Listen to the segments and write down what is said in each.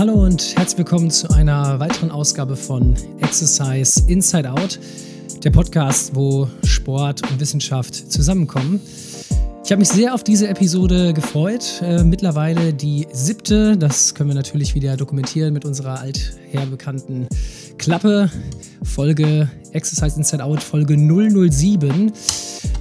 Hallo und herzlich willkommen zu einer weiteren Ausgabe von Exercise Inside Out, der Podcast, wo Sport und Wissenschaft zusammenkommen. Ich habe mich sehr auf diese Episode gefreut. Äh, mittlerweile die siebte. Das können wir natürlich wieder dokumentieren mit unserer altherbekannten Klappe. Folge Exercise Inside Out, Folge 007.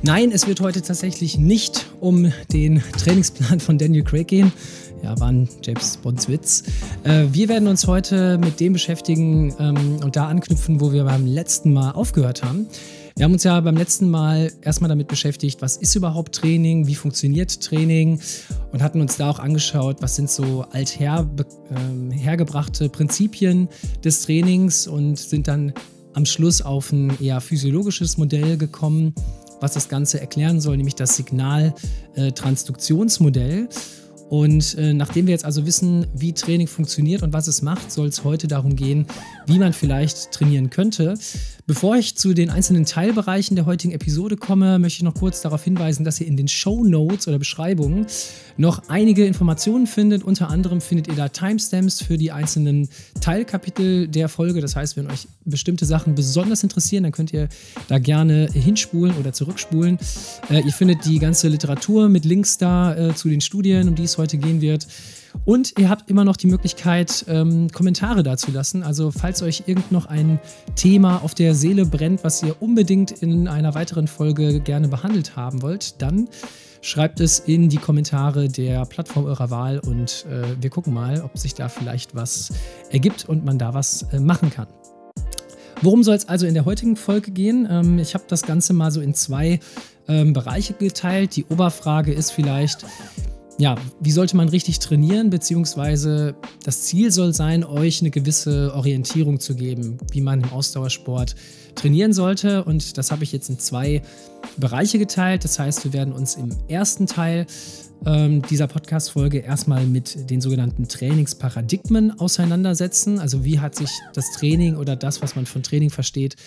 Nein, es wird heute tatsächlich nicht um den Trainingsplan von Daniel Craig gehen. Ja, war ein James Bonds Witz. Äh, wir werden uns heute mit dem beschäftigen ähm, und da anknüpfen, wo wir beim letzten Mal aufgehört haben. Wir haben uns ja beim letzten Mal erstmal damit beschäftigt, was ist überhaupt Training, wie funktioniert Training und hatten uns da auch angeschaut, was sind so alther äh, hergebrachte Prinzipien des Trainings und sind dann am Schluss auf ein eher physiologisches Modell gekommen, was das Ganze erklären soll, nämlich das Signaltransduktionsmodell. Äh, und äh, nachdem wir jetzt also wissen, wie Training funktioniert und was es macht, soll es heute darum gehen, wie man vielleicht trainieren könnte. Bevor ich zu den einzelnen Teilbereichen der heutigen Episode komme, möchte ich noch kurz darauf hinweisen, dass ihr in den Show Notes oder Beschreibungen noch einige Informationen findet. Unter anderem findet ihr da Timestamps für die einzelnen Teilkapitel der Folge. Das heißt, wenn euch bestimmte Sachen besonders interessieren, dann könnt ihr da gerne hinspulen oder zurückspulen. Äh, ihr findet die ganze Literatur mit Links da äh, zu den Studien, um die es heute gehen wird. Und ihr habt immer noch die Möglichkeit, ähm, Kommentare dazulassen. Also falls euch irgend noch ein Thema auf der Seele brennt, was ihr unbedingt in einer weiteren Folge gerne behandelt haben wollt, dann schreibt es in die Kommentare der Plattform eurer Wahl und äh, wir gucken mal, ob sich da vielleicht was ergibt und man da was äh, machen kann. Worum soll es also in der heutigen Folge gehen? Ähm, ich habe das Ganze mal so in zwei ähm, Bereiche geteilt. Die Oberfrage ist vielleicht, ja, wie sollte man richtig trainieren? Beziehungsweise das Ziel soll sein, euch eine gewisse Orientierung zu geben, wie man im Ausdauersport trainieren sollte. Und das habe ich jetzt in zwei Bereiche geteilt. Das heißt, wir werden uns im ersten Teil ähm, dieser Podcast-Folge erstmal mit den sogenannten Trainingsparadigmen auseinandersetzen. Also, wie hat sich das Training oder das, was man von Training versteht,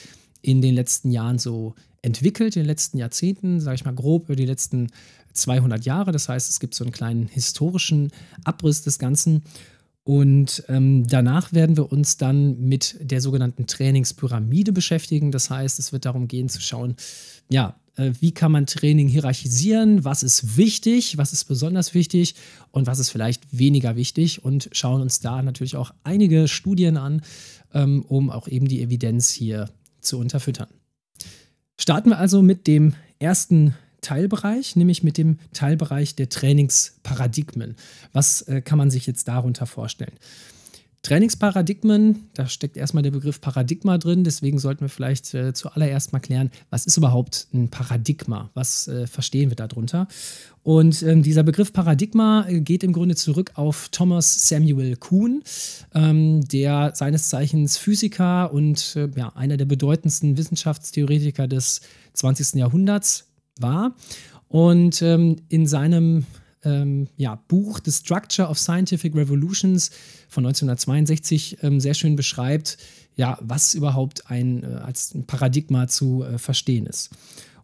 in den letzten Jahren so entwickelt in den letzten Jahrzehnten, sage ich mal grob über die letzten 200 Jahre. Das heißt, es gibt so einen kleinen historischen Abriss des Ganzen. Und ähm, danach werden wir uns dann mit der sogenannten Trainingspyramide beschäftigen. Das heißt, es wird darum gehen zu schauen, ja, äh, wie kann man Training hierarchisieren, was ist wichtig, was ist besonders wichtig und was ist vielleicht weniger wichtig und schauen uns da natürlich auch einige Studien an, ähm, um auch eben die Evidenz hier zu unterfüttern. Starten wir also mit dem ersten Teilbereich, nämlich mit dem Teilbereich der Trainingsparadigmen. Was äh, kann man sich jetzt darunter vorstellen? Trainingsparadigmen, da steckt erstmal der Begriff Paradigma drin, deswegen sollten wir vielleicht äh, zuallererst mal klären, was ist überhaupt ein Paradigma? Was äh, verstehen wir darunter? Und ähm, dieser Begriff Paradigma äh, geht im Grunde zurück auf Thomas Samuel Kuhn, ähm, der seines Zeichens Physiker und äh, ja, einer der bedeutendsten Wissenschaftstheoretiker des 20. Jahrhunderts war. Und ähm, in seinem ähm, ja, Buch The Structure of Scientific Revolutions von 1962 ähm, sehr schön beschreibt, ja, was überhaupt ein, äh, als ein Paradigma zu äh, verstehen ist.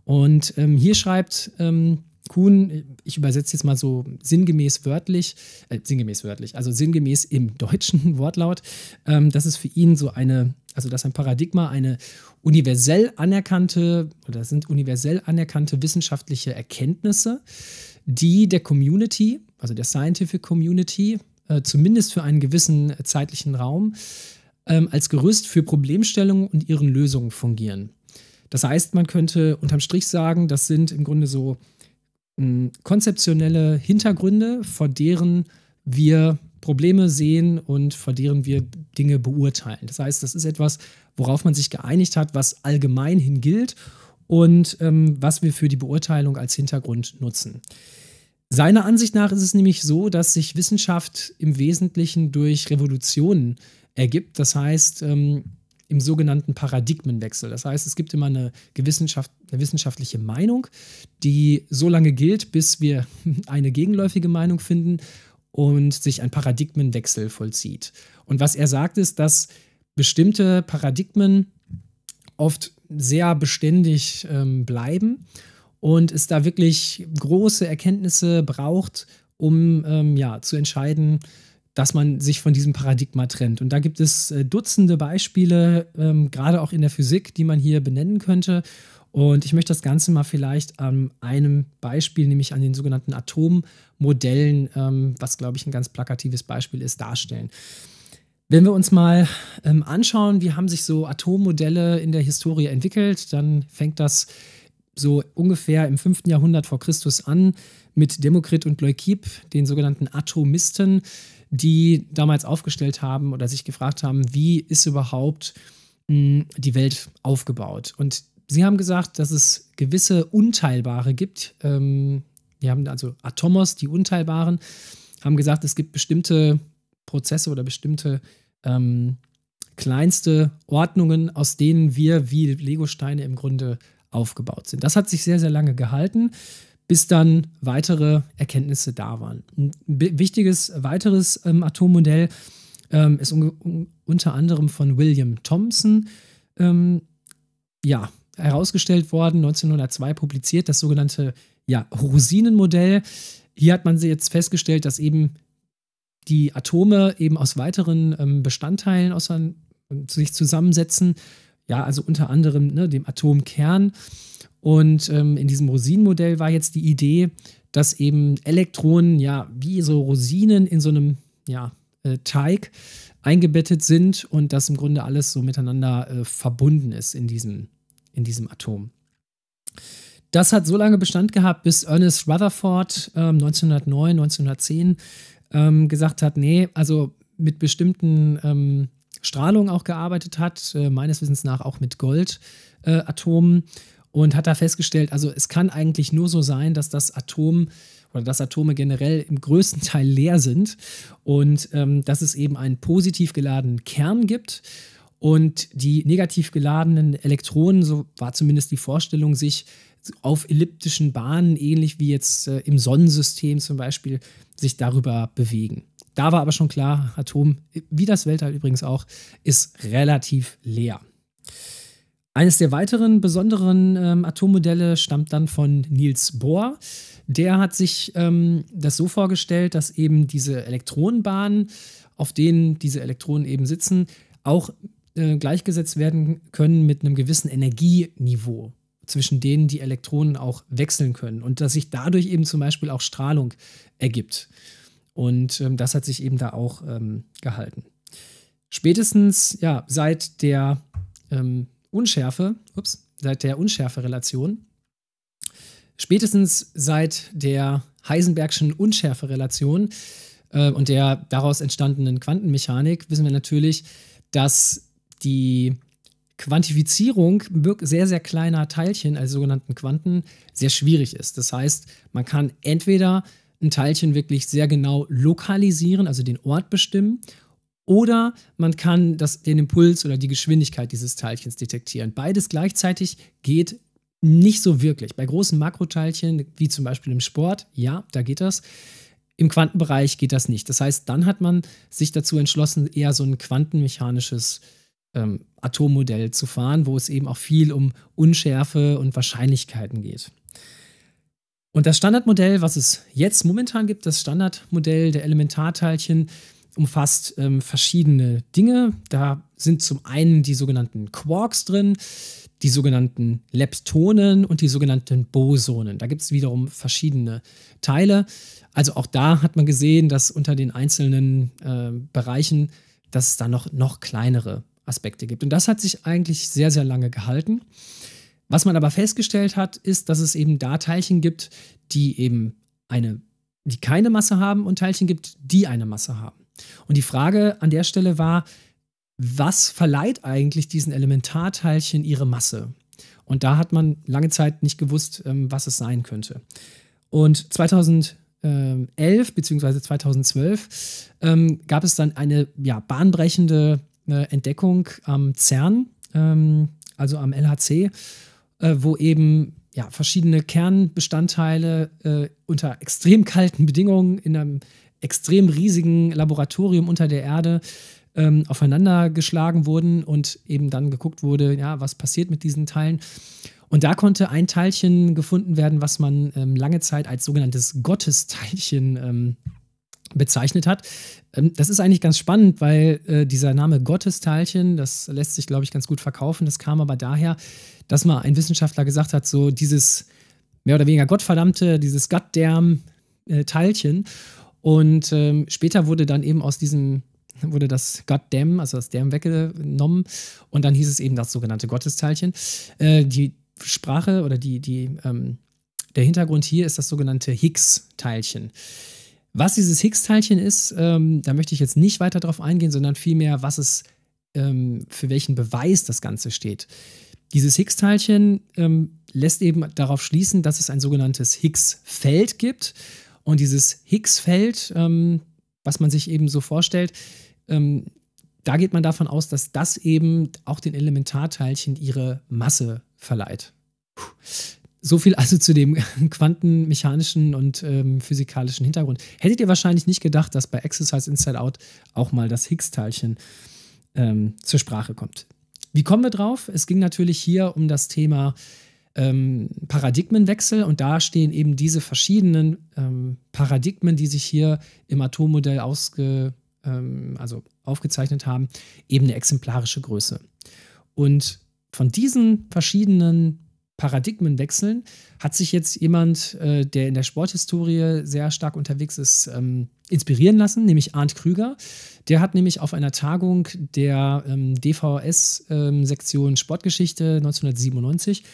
Und ähm, hier schreibt ähm, Kuhn, ich übersetze jetzt mal so sinngemäß wörtlich, äh, sinngemäß wörtlich, also sinngemäß im deutschen Wortlaut, ähm, dass es für ihn so eine, also dass ein Paradigma eine universell anerkannte, oder das sind universell anerkannte wissenschaftliche Erkenntnisse, äh, die der Community, also der Scientific Community, äh, zumindest für einen gewissen zeitlichen Raum, ähm, als Gerüst für Problemstellungen und ihren Lösungen fungieren. Das heißt, man könnte unterm Strich sagen, das sind im Grunde so mh, ähm, konzeptionelle Hintergründe, vor deren wir Probleme sehen und vor deren wir Dinge beurteilen. Das heißt, das ist etwas, worauf man sich geeinigt hat, was allgemein hin gilt und ähm, was wir für die Beurteilung als Hintergrund nutzen. Seiner Ansicht nach ist es nämlich so, dass sich Wissenschaft im Wesentlichen durch Revolutionen ergibt. Das heißt, ähm, im sogenannten Paradigmenwechsel. Das heißt, es gibt immer eine, Gewissenschaft, eine wissenschaftliche Meinung, die so lange gilt, bis wir eine gegenläufige Meinung finden und sich ein Paradigmenwechsel vollzieht. Und was er sagt, ist, dass bestimmte Paradigmen oft sehr beständig ähm, bleiben und es da wirklich große Erkenntnisse braucht, um ähm, ja, zu entscheiden, dass man sich von diesem Paradigma trennt. Und da gibt es äh, Dutzende Beispiele, ähm, gerade auch in der Physik, die man hier benennen könnte. Und ich möchte das Ganze mal vielleicht an einem Beispiel, nämlich an den sogenannten Atommodellen, ähm, was, glaube ich, ein ganz plakatives Beispiel ist, darstellen. Wenn wir uns mal ähm, anschauen, wie haben sich so Atommodelle in der Historie entwickelt, dann fängt das äh, so ungefähr im 5. Jahrhundert vor Christus an mit Demokrit und Leukip, den sogenannten Atomisten, die damals aufgestellt haben oder sich gefragt haben, wie ist überhaupt mh, hm, die Welt aufgebaut? Und sie haben gesagt, dass es gewisse Unteilbare gibt. Ähm, die haben also Atomos, die Unteilbaren, haben gesagt, es gibt bestimmte Prozesse oder bestimmte ähm, kleinste Ordnungen, aus denen wir wie Legosteine im Grunde aufgebaut sind. Das hat sich sehr, sehr lange gehalten, bis dann weitere Erkenntnisse da waren. Ein wichtiges weiteres ähm, Atommodell ähm, ist un unter anderem von William Thomson ähm, ja, herausgestellt worden, 1902 publiziert, das sogenannte ja, Rosinenmodell. Hier hat man jetzt festgestellt, dass eben die Atome eben aus weiteren ähm, Bestandteilen aus, sich zusammensetzen ja, also unter anderem ne, dem Atomkern. Und ähm, in diesem Rosinenmodell war jetzt die Idee, dass eben Elektronen ja wie so Rosinen in so einem ja, äh, Teig eingebettet sind und dass im Grunde alles so miteinander äh, verbunden ist in diesem, in diesem Atom. Das hat so lange Bestand gehabt, bis Ernest Rutherford ähm, 1909, 1910 ähm, gesagt hat, nee, also mit bestimmten ähm, Strahlung auch gearbeitet hat, äh, meines Wissens nach auch mit Goldatomen äh, und hat da festgestellt, also es kann eigentlich nur so sein, dass das Atom oder dass Atome generell im größten Teil leer sind und ähm, dass es eben einen positiv geladenen Kern gibt und die negativ geladenen Elektronen, so war zumindest die Vorstellung, sich auf elliptischen Bahnen, ähnlich wie jetzt äh, im Sonnensystem zum Beispiel, sich darüber bewegen. Da war aber schon klar, Atom, wie das Weltall übrigens auch, ist relativ leer. Eines der weiteren besonderen ähm, Atommodelle stammt dann von Niels Bohr. Der hat sich ähm, das so vorgestellt, dass eben diese Elektronenbahnen, auf denen diese Elektronen eben sitzen, auch äh, gleichgesetzt werden können mit einem gewissen Energieniveau, zwischen denen die Elektronen auch wechseln können und dass sich dadurch eben zum Beispiel auch Strahlung ergibt. Und ähm, das hat sich eben da auch ähm, gehalten. Spätestens ja, seit der ähm, Unschärfe, ups, seit der Unschärferelation, spätestens seit der Heisenbergschen Unschärferelation äh, und der daraus entstandenen Quantenmechanik wissen wir natürlich, dass die Quantifizierung sehr, sehr kleiner Teilchen, also sogenannten Quanten, sehr schwierig ist. Das heißt, man kann entweder ein Teilchen wirklich sehr genau lokalisieren, also den Ort bestimmen. Oder man kann das, den Impuls oder die Geschwindigkeit dieses Teilchens detektieren. Beides gleichzeitig geht nicht so wirklich. Bei großen Makroteilchen, wie zum Beispiel im Sport, ja, da geht das. Im Quantenbereich geht das nicht. Das heißt, dann hat man sich dazu entschlossen, eher so ein quantenmechanisches ähm, Atommodell zu fahren, wo es eben auch viel um Unschärfe und Wahrscheinlichkeiten geht. Und das Standardmodell, was es jetzt momentan gibt, das Standardmodell der Elementarteilchen, umfasst ähm, verschiedene Dinge. Da sind zum einen die sogenannten Quarks drin, die sogenannten Leptonen und die sogenannten Bosonen. Da gibt es wiederum verschiedene Teile. Also auch da hat man gesehen, dass unter den einzelnen äh, Bereichen, dass es da noch, noch kleinere Aspekte gibt. Und das hat sich eigentlich sehr, sehr lange gehalten. Was man aber festgestellt hat, ist, dass es eben da Teilchen gibt, die eben eine, die keine Masse haben und Teilchen gibt, die eine Masse haben. Und die Frage an der Stelle war, was verleiht eigentlich diesen Elementarteilchen ihre Masse? Und da hat man lange Zeit nicht gewusst, ähm, was es sein könnte. Und 2011 bzw. 2012 ähm, gab es dann eine ja, bahnbrechende äh, Entdeckung am CERN, ähm, also am LHC äh, wo eben ja, verschiedene Kernbestandteile äh, unter extrem kalten Bedingungen in einem extrem riesigen Laboratorium unter der Erde ähm, aufeinander geschlagen wurden und eben dann geguckt wurde, ja, was passiert mit diesen Teilen. Und da konnte ein Teilchen gefunden werden, was man ähm, lange Zeit als sogenanntes Gottesteilchen ähm, bezeichnet hat. Ähm, das ist eigentlich ganz spannend, weil äh, dieser Name Gottesteilchen, das lässt sich, glaube ich, ganz gut verkaufen. Das kam aber daher, dass mal ein Wissenschaftler gesagt hat, so dieses mehr oder weniger gottverdammte, dieses Goddamn-Teilchen. Und ähm, später wurde dann eben aus diesem, wurde das Goddamn, also das Damn weggenommen und dann hieß es eben das sogenannte Gottesteilchen. Äh, die Sprache oder die, die, ähm, der Hintergrund hier ist das sogenannte Higgs-Teilchen. Was dieses Higgs-Teilchen ist, ähm, da möchte ich jetzt nicht weiter drauf eingehen, sondern vielmehr, was es ähm, für welchen Beweis das Ganze steht. Dieses Higgs-Teilchen ähm, lässt eben darauf schließen, dass es ein sogenanntes Higgs-Feld gibt. Und dieses Higgs-Feld, ähm, was man sich eben so vorstellt, ähm, da geht man davon aus, dass das eben auch den Elementarteilchen ihre Masse verleiht. Puh. So viel also zu dem quantenmechanischen und ähm, physikalischen Hintergrund. Hättet ihr wahrscheinlich nicht gedacht, dass bei Exercise Inside Out auch mal das Higgs-Teilchen ähm, zur Sprache kommt. Wie kommen wir drauf? Es ging natürlich hier um das Thema ähm, Paradigmenwechsel und da stehen eben diese verschiedenen ähm, Paradigmen, die sich hier im Atommodell ausge, ähm, also aufgezeichnet haben, eben eine exemplarische Größe. Und von diesen verschiedenen Paradigmen wechseln. Hat sich jetzt jemand, äh, der in der Sporthistorie sehr stark unterwegs ist, ähm, inspirieren lassen, nämlich Arndt Krüger. Der hat nämlich auf einer Tagung der ähm, DVS-Sektion ähm, Sportgeschichte 1997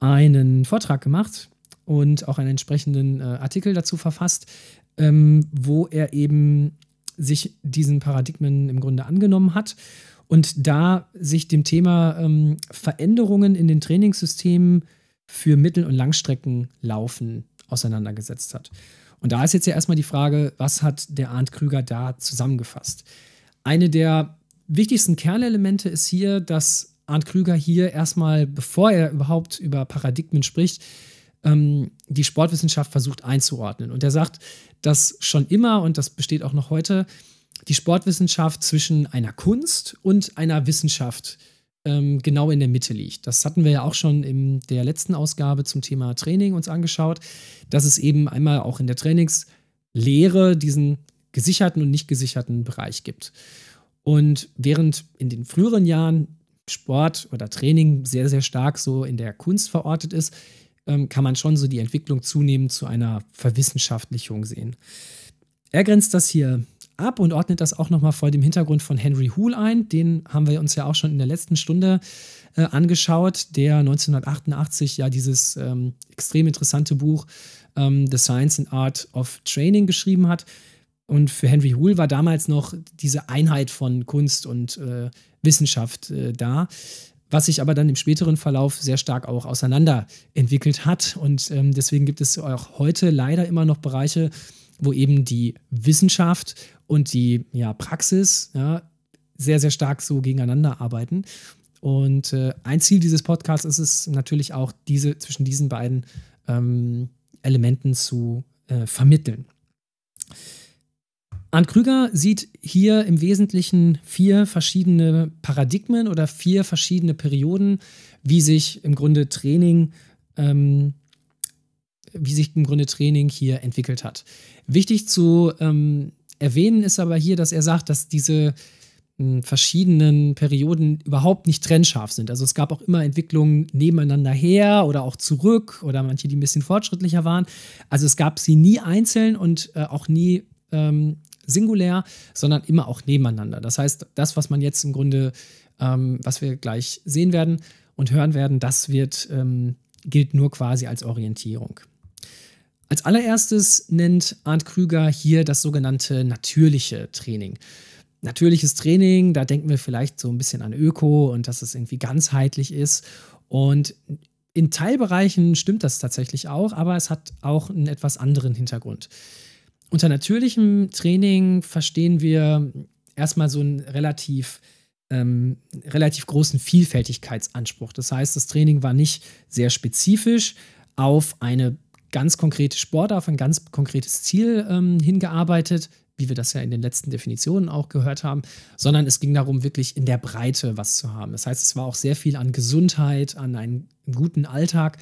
einen Vortrag gemacht und auch einen entsprechenden äh, Artikel dazu verfasst, ähm, wo er eben sich diesen Paradigmen im Grunde angenommen hat und da sich dem Thema ähm, Veränderungen in den Trainingssystemen für Mittel- und Langstreckenlaufen auseinandergesetzt hat. Und da ist jetzt ja erstmal die Frage, was hat der Arndt Krüger da zusammengefasst? Eine der wichtigsten Kernelemente ist hier, dass Arndt Krüger hier erstmal, bevor er überhaupt über Paradigmen spricht, ähm, die Sportwissenschaft versucht einzuordnen. Und er sagt, dass schon immer, und das besteht auch noch heute, die Sportwissenschaft zwischen einer Kunst und einer Wissenschaft ähm, genau in der Mitte liegt. Das hatten wir ja auch schon in der letzten Ausgabe zum Thema Training uns angeschaut, dass es eben einmal auch in der Trainingslehre diesen gesicherten und nicht gesicherten Bereich gibt. Und während in den früheren Jahren Sport oder Training sehr, sehr stark so in der Kunst verortet ist, ähm, kann man schon so die Entwicklung zunehmend zu einer Verwissenschaftlichung sehen. Er grenzt das hier ab und ordnet das auch nochmal vor dem Hintergrund von Henry Hool ein. Den haben wir uns ja auch schon in der letzten Stunde äh, angeschaut, der 1988 ja dieses ähm, extrem interessante Buch ähm, The Science and Art of Training geschrieben hat. Und für Henry Hool war damals noch diese Einheit von Kunst und äh, Wissenschaft äh, da, was sich aber dann im späteren Verlauf sehr stark auch auseinanderentwickelt hat. Und ähm, deswegen gibt es auch heute leider immer noch Bereiche, wo eben die Wissenschaft und die ja, Praxis ja, sehr, sehr stark so gegeneinander arbeiten. Und äh, ein Ziel dieses Podcasts ist es natürlich auch, diese zwischen diesen beiden ähm, Elementen zu äh, vermitteln. Arndt Krüger sieht hier im Wesentlichen vier verschiedene Paradigmen oder vier verschiedene Perioden, wie sich im Grunde Training, ähm, wie sich im Grunde Training hier entwickelt hat. Wichtig zu ähm, erwähnen ist aber hier, dass er sagt, dass diese hm, verschiedenen Perioden überhaupt nicht trennscharf sind. Also es gab auch immer Entwicklungen nebeneinander her oder auch zurück oder manche, die ein bisschen fortschrittlicher waren. Also es gab sie nie einzeln und äh, auch nie ähm, singulär, sondern immer auch nebeneinander. Das heißt, das, was man jetzt im Grunde, ähm, was wir gleich sehen werden und hören werden, das wird, ähm, gilt nur quasi als Orientierung. Als allererstes nennt Arndt Krüger hier das sogenannte natürliche Training. Natürliches Training, da denken wir vielleicht so ein bisschen an Öko und dass es irgendwie ganzheitlich ist. Und in Teilbereichen stimmt das tatsächlich auch, aber es hat auch einen etwas anderen Hintergrund. Unter natürlichem Training verstehen wir erstmal so einen relativ, ähm, relativ großen Vielfältigkeitsanspruch. Das heißt, das Training war nicht sehr spezifisch auf eine ganz konkrete Sport, auf ein ganz konkretes Ziel ähm, hingearbeitet, wie wir das ja in den letzten Definitionen auch gehört haben, sondern es ging darum, wirklich in der Breite was zu haben. Das heißt, es war auch sehr viel an Gesundheit, an einen guten Alltag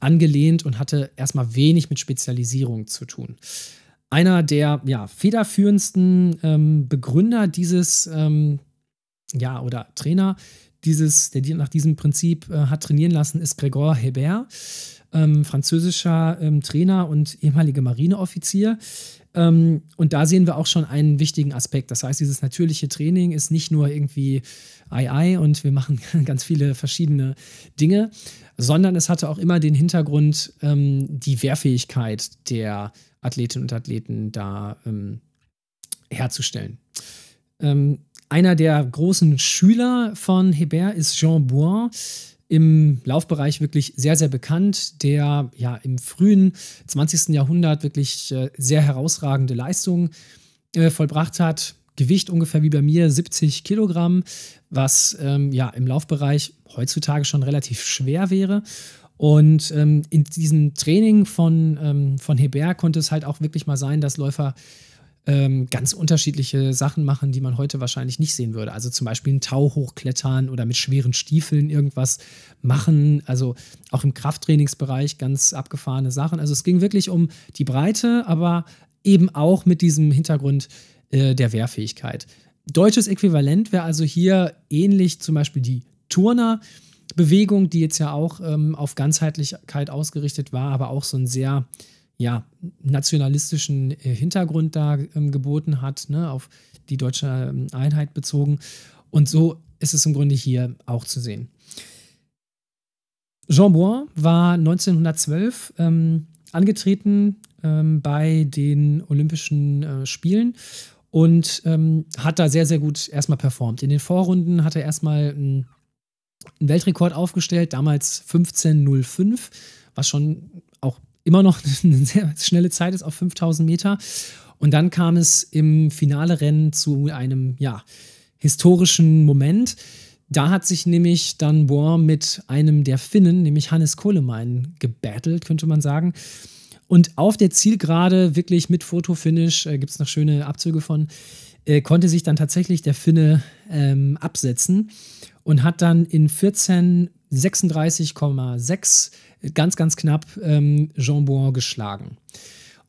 angelehnt und hatte erstmal wenig mit Spezialisierung zu tun. Einer der ja, federführendsten ähm, Begründer dieses, ähm, ja, oder Trainer dieses, der nach diesem Prinzip äh, hat trainieren lassen, ist Gregor Hebert ähm, französischer ähm, Trainer und ehemaliger Marineoffizier. Ähm, und da sehen wir auch schon einen wichtigen Aspekt. Das heißt, dieses natürliche Training ist nicht nur irgendwie ei ei und wir machen ganz viele verschiedene Dinge, sondern es hatte auch immer den Hintergrund, ähm, die Wehrfähigkeit der Athletinnen und Athleten da ähm, herzustellen. Ähm, einer der großen Schüler von Hebert ist Jean Bois im Laufbereich wirklich sehr, sehr bekannt, der ja im frühen 20. Jahrhundert wirklich äh, sehr herausragende Leistungen äh, vollbracht hat. Gewicht ungefähr wie bei mir 70 Kilogramm, was ähm, ja im Laufbereich heutzutage schon relativ schwer wäre. Und ähm, in diesem Training von, ähm, von Hebert konnte es halt auch wirklich mal sein, dass Läufer ähm, ganz unterschiedliche Sachen machen, die man heute wahrscheinlich nicht sehen würde. Also zum Beispiel einen Tau hochklettern oder mit schweren Stiefeln irgendwas machen. Also auch im Krafttrainingsbereich ganz abgefahrene Sachen. Also es ging wirklich um die Breite, aber eben auch mit diesem Hintergrund äh, der Wehrfähigkeit. Deutsches Äquivalent wäre also hier ähnlich zum Beispiel die Turner. Bewegung, die jetzt ja auch ähm, auf Ganzheitlichkeit ausgerichtet war, aber auch so ein sehr ja, nationalistischen äh, Hintergrund da ähm, geboten hat, ne, auf die deutsche ähm, Einheit bezogen. Und so ist es im Grunde hier auch zu sehen. Jean Bois war 1912 ähm, angetreten ähm, bei den Olympischen äh, Spielen und ähm, hat da sehr, sehr gut erstmal performt. In den Vorrunden hat er erstmal ähm, einen Weltrekord aufgestellt, damals 15.05, was schon immer noch eine sehr schnelle Zeit ist auf 5000 Meter. Und dann kam es im finale Rennen zu einem ja, historischen Moment. Da hat sich nämlich dann Bohr mit einem der Finnen, nämlich Hannes Kohlemein, gebattelt, könnte man sagen. Und auf der Zielgerade, wirklich mit Fotofinish, äh, gibt es noch schöne Abzüge von, äh, konnte sich dann tatsächlich der Finne ähm, absetzen und hat dann in 14,36,6 ganz, ganz knapp ähm, Jean Bouin geschlagen.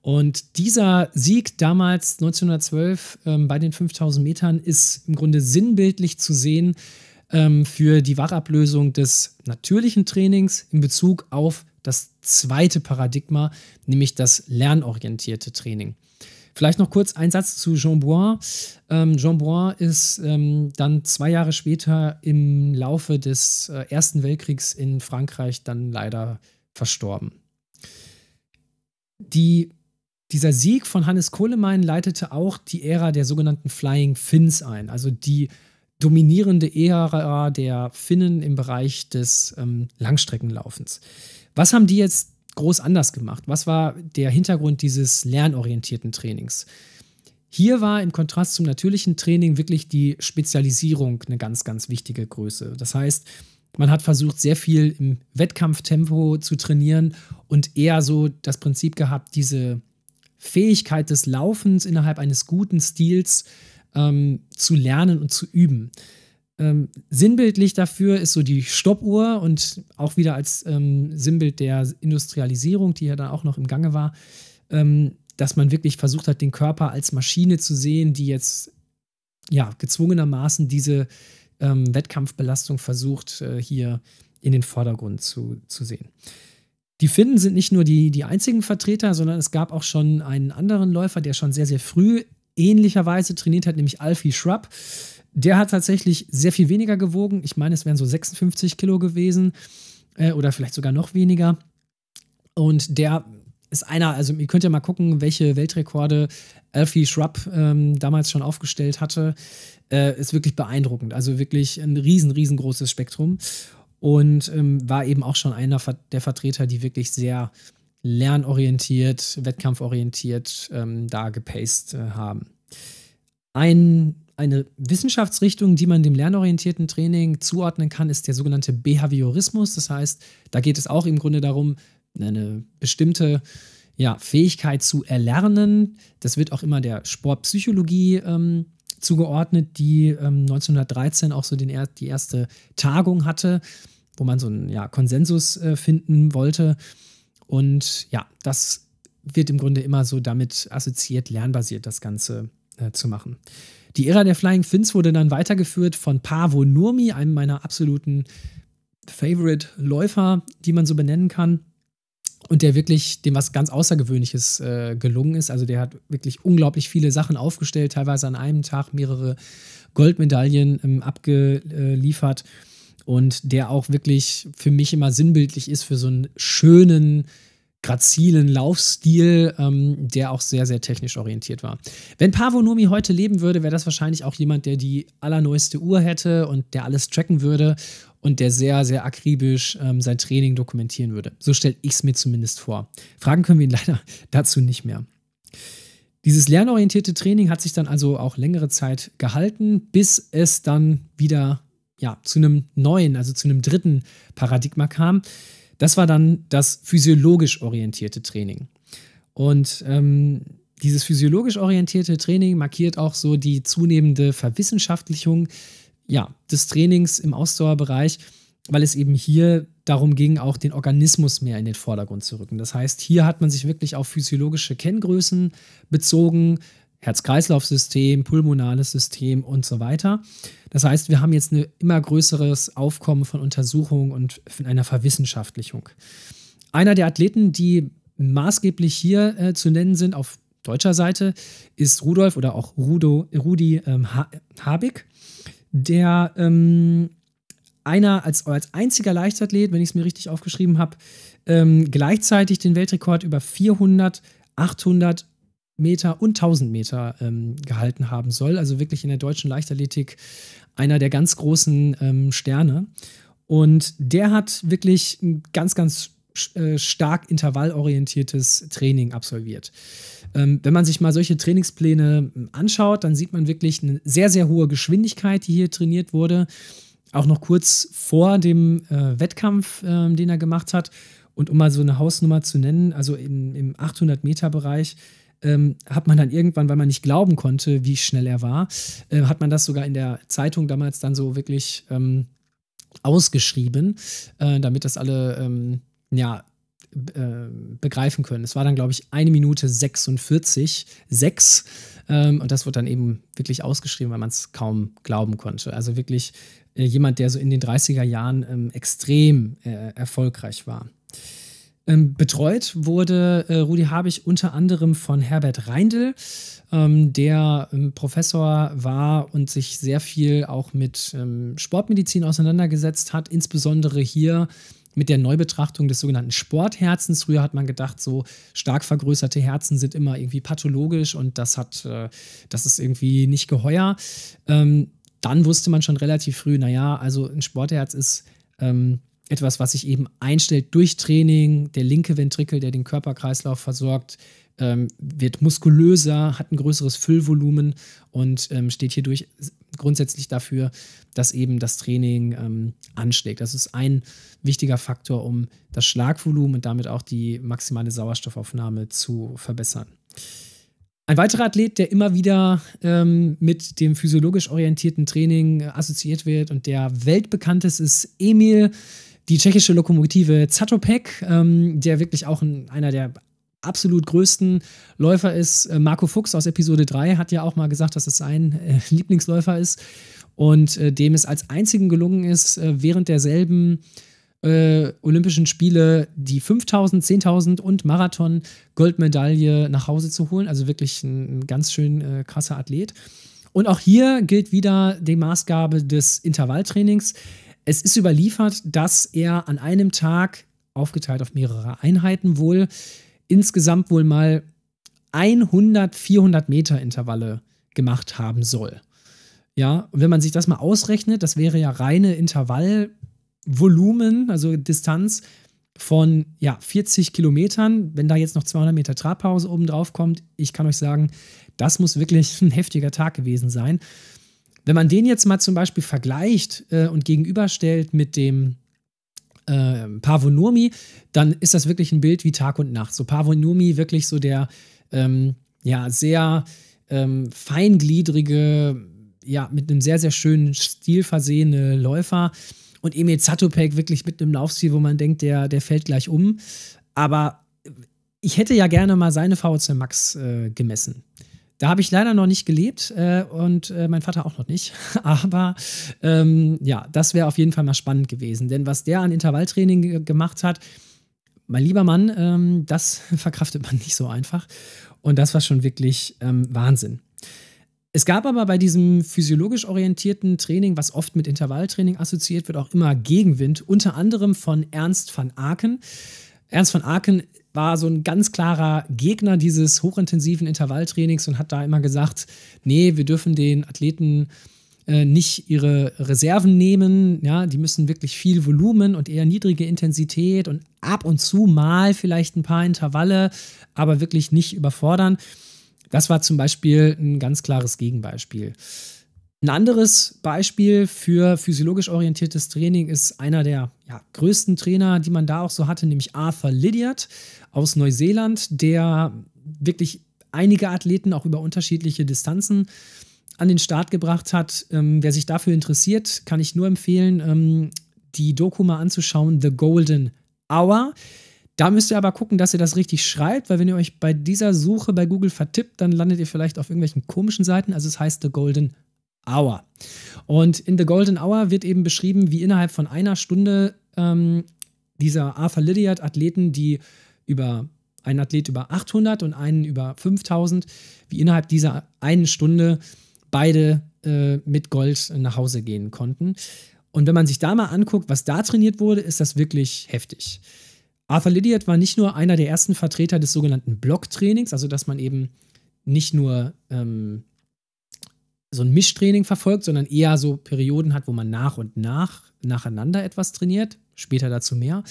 Und dieser Sieg damals 1912 ähm, bei den 5000 Metern ist im Grunde sinnbildlich zu sehen ähm, für die Wachablösung des natürlichen Trainings in Bezug auf das zweite Paradigma, nämlich das lernorientierte Training. Vielleicht noch kurz ein Satz zu Jean Bois. Ähm, Jean Bois ist ähm, dann zwei Jahre später im Laufe des äh, Ersten Weltkriegs in Frankreich dann leider verstorben. Die, dieser Sieg von Hannes Kohlemein leitete auch die Ära der sogenannten Flying Finns ein, also die dominierende Ära der Finnen im Bereich des ähm, Langstreckenlaufens. Was haben die jetzt groß anders gemacht? Was war der Hintergrund dieses lernorientierten Trainings? Hier war im Kontrast zum natürlichen Training wirklich die Spezialisierung eine ganz, ganz wichtige Größe. Das heißt, man hat versucht, sehr viel im Wettkampftempo zu trainieren und eher so das Prinzip gehabt, diese Fähigkeit des Laufens innerhalb eines guten Stils ähm, zu lernen und zu üben. Ähm, sinnbildlich dafür ist so die Stoppuhr und auch wieder als ähm, Sinnbild der Industrialisierung, die ja dann auch noch im Gange war, ähm, dass man wirklich versucht hat, den Körper als Maschine zu sehen, die jetzt ja gezwungenermaßen diese ähm, Wettkampfbelastung versucht, äh, hier in den Vordergrund zu, zu sehen. Die Finnen sind nicht nur die, die einzigen Vertreter, sondern es gab auch schon einen anderen Läufer, der schon sehr, sehr früh ähnlicherweise trainiert hat, nämlich Alfie Schrapp der hat tatsächlich sehr viel weniger gewogen. Ich meine, es wären so 56 Kilo gewesen äh, oder vielleicht sogar noch weniger. Und der ist einer, also ihr könnt ja mal gucken, welche Weltrekorde Alfie Schrupp ähm, damals schon aufgestellt hatte. Äh, ist wirklich beeindruckend. Also wirklich ein riesen, riesengroßes Spektrum. Und ähm, war eben auch schon einer der Vertreter, die wirklich sehr lernorientiert, wettkampforientiert ähm, da gepaced äh, haben. Ein eine Wissenschaftsrichtung, die man dem lernorientierten Training zuordnen kann, ist der sogenannte Behaviorismus. Das heißt, da geht es auch im Grunde darum, eine bestimmte ja, Fähigkeit zu erlernen. Das wird auch immer der Sportpsychologie ähm, zugeordnet, die ähm, 1913 auch so den er die erste Tagung hatte, wo man so einen ja, Konsensus äh, finden wollte. Und ja, das wird im Grunde immer so damit assoziiert, lernbasiert das Ganze äh, zu machen. Die Ära der Flying Fins wurde dann weitergeführt von Pavo Nurmi, einem meiner absoluten Favorite-Läufer, die man so benennen kann. Und der wirklich dem was ganz Außergewöhnliches äh, gelungen ist. Also der hat wirklich unglaublich viele Sachen aufgestellt, teilweise an einem Tag mehrere Goldmedaillen ähm, abgeliefert. Und der auch wirklich für mich immer sinnbildlich ist für so einen schönen, grazilen Laufstil, ähm, der auch sehr, sehr technisch orientiert war. Wenn Pavo Nomi heute leben würde, wäre das wahrscheinlich auch jemand, der die allerneueste Uhr hätte und der alles tracken würde und der sehr, sehr akribisch ähm, sein Training dokumentieren würde. So stelle ich es mir zumindest vor. Fragen können wir ihn leider dazu nicht mehr. Dieses lernorientierte Training hat sich dann also auch längere Zeit gehalten, bis es dann wieder ja, zu einem neuen, also zu einem dritten Paradigma kam. Das war dann das physiologisch orientierte Training. Und ähm, dieses physiologisch orientierte Training markiert auch so die zunehmende Verwissenschaftlichung ja, des Trainings im Ausdauerbereich, weil es eben hier darum ging, auch den Organismus mehr in den Vordergrund zu rücken. Das heißt, hier hat man sich wirklich auf physiologische Kenngrößen bezogen, Herz-Kreislauf-System, pulmonales System und so weiter. Das heißt, wir haben jetzt ein immer größeres Aufkommen von Untersuchungen und von einer Verwissenschaftlichung. Einer der Athleten, die maßgeblich hier äh, zu nennen sind auf deutscher Seite, ist Rudolf oder auch Rudo, Rudi ähm, Habig, der ähm, einer als, als einziger Leichtathlet, wenn ich es mir richtig aufgeschrieben habe, ähm, gleichzeitig den Weltrekord über 400, 800 Meter und 1000 Meter ähm, gehalten haben soll. Also wirklich in der deutschen Leichtathletik einer der ganz großen ähm, Sterne. Und der hat wirklich ein ganz, ganz äh, stark intervallorientiertes Training absolviert. Ähm, wenn man sich mal solche Trainingspläne ähm, anschaut, dann sieht man wirklich eine sehr, sehr hohe Geschwindigkeit, die hier trainiert wurde. Auch noch kurz vor dem äh, Wettkampf, äh, den er gemacht hat. Und um mal so eine Hausnummer zu nennen, also in, im 800-Meter-Bereich ähm, hat man dann irgendwann, weil man nicht glauben konnte, wie schnell er war, äh, hat man das sogar in der Zeitung damals dann so wirklich ähm, ausgeschrieben, äh, damit das alle ähm, ja, äh, begreifen können. Es war dann, glaube ich, eine Minute 46, 6. Ähm, und das wurde dann eben wirklich ausgeschrieben, weil man es kaum glauben konnte. Also wirklich äh, jemand, der so in den 30er Jahren ähm, extrem äh, erfolgreich war. Ähm, betreut wurde äh, Rudi Habich unter anderem von Herbert Reindl, ähm, der ähm, Professor war und sich sehr viel auch mit ähm, Sportmedizin auseinandergesetzt hat, insbesondere hier mit der Neubetrachtung des sogenannten Sportherzens. Früher hat man gedacht, so stark vergrößerte Herzen sind immer irgendwie pathologisch und das hat, äh, das ist irgendwie nicht geheuer. Ähm, dann wusste man schon relativ früh, naja, also ein Sportherz ist ähm, etwas, was sich eben einstellt durch Training. Der linke Ventrikel, der den Körperkreislauf versorgt, ähm, wird muskulöser, hat ein größeres Füllvolumen und ähm, steht hierdurch grundsätzlich dafür, dass eben das Training ähm, anschlägt. Das ist ein wichtiger Faktor, um das Schlagvolumen und damit auch die maximale Sauerstoffaufnahme zu verbessern. Ein weiterer Athlet, der immer wieder ähm, mit dem physiologisch orientierten Training äh, assoziiert wird und der weltbekannt ist, ist Emil die tschechische Lokomotive Zatopek, ähm, der wirklich auch ein, einer der absolut größten Läufer ist. Äh, Marco Fuchs aus Episode 3 hat ja auch mal gesagt, dass es sein äh, Lieblingsläufer ist und äh, dem es als einzigen gelungen ist, äh, während derselben äh, Olympischen Spiele die 5000, 10.000 und Marathon Goldmedaille nach Hause zu holen. Also wirklich ein, ein ganz schön äh, krasser Athlet. Und auch hier gilt wieder die Maßgabe des Intervalltrainings. Es ist überliefert, dass er an einem Tag, aufgeteilt auf mehrere Einheiten wohl, insgesamt wohl mal 100, 400 Meter Intervalle gemacht haben soll. Ja, und wenn man sich das mal ausrechnet, das wäre ja reine Intervallvolumen, also Distanz von ja, 40 Kilometern. Wenn da jetzt noch 200 Meter Trabpause oben drauf kommt, ich kann euch sagen, das muss wirklich ein heftiger Tag gewesen sein. Wenn man den jetzt mal zum Beispiel vergleicht äh, und gegenüberstellt mit dem äh, Pavonurmi, dann ist das wirklich ein Bild wie Tag und Nacht. So Pavo Pavonurmi wirklich so der ähm, ja sehr ähm, feingliedrige, ja mit einem sehr sehr schönen Stil versehene Läufer und Emil Zatopek wirklich mit einem Laufstil, wo man denkt, der der fällt gleich um. Aber ich hätte ja gerne mal seine VOC Max äh, gemessen. Da habe ich leider noch nicht gelebt äh, und äh, mein Vater auch noch nicht. Aber ähm, ja, das wäre auf jeden Fall mal spannend gewesen. Denn was der an Intervalltraining gemacht hat, mein lieber Mann, ähm, das verkraftet man nicht so einfach. Und das war schon wirklich ähm, Wahnsinn. Es gab aber bei diesem physiologisch orientierten Training, was oft mit Intervalltraining assoziiert wird, auch immer Gegenwind, unter anderem von Ernst van Aken. Ernst van Aken war so ein ganz klarer Gegner dieses hochintensiven Intervalltrainings und hat da immer gesagt, nee, wir dürfen den Athleten äh, nicht ihre Reserven nehmen, ja, die müssen wirklich viel Volumen und eher niedrige Intensität und ab und zu mal vielleicht ein paar Intervalle, aber wirklich nicht überfordern. Das war zum Beispiel ein ganz klares Gegenbeispiel. Ein anderes Beispiel für physiologisch orientiertes Training ist einer der ja, größten Trainer, die man da auch so hatte, nämlich Arthur Lydiard aus Neuseeland, der wirklich einige Athleten auch über unterschiedliche Distanzen an den Start gebracht hat. Ähm, wer sich dafür interessiert, kann ich nur empfehlen, ähm, die Doku mal anzuschauen, The Golden Hour. Da müsst ihr aber gucken, dass ihr das richtig schreibt, weil wenn ihr euch bei dieser Suche bei Google vertippt, dann landet ihr vielleicht auf irgendwelchen komischen Seiten. Also es heißt The Golden Hour. Hour. Und in The Golden Hour wird eben beschrieben, wie innerhalb von einer Stunde ähm, dieser Arthur Lydiard Athleten, die über einen Athlet über 800 und einen über 5000, wie innerhalb dieser einen Stunde beide äh, mit Gold nach Hause gehen konnten. Und wenn man sich da mal anguckt, was da trainiert wurde, ist das wirklich heftig. Arthur Lydiard war nicht nur einer der ersten Vertreter des sogenannten Blocktrainings, also dass man eben nicht nur ähm, so ein Mischtraining verfolgt, sondern eher so Perioden hat, wo man nach und nach nacheinander etwas trainiert, später dazu mehr,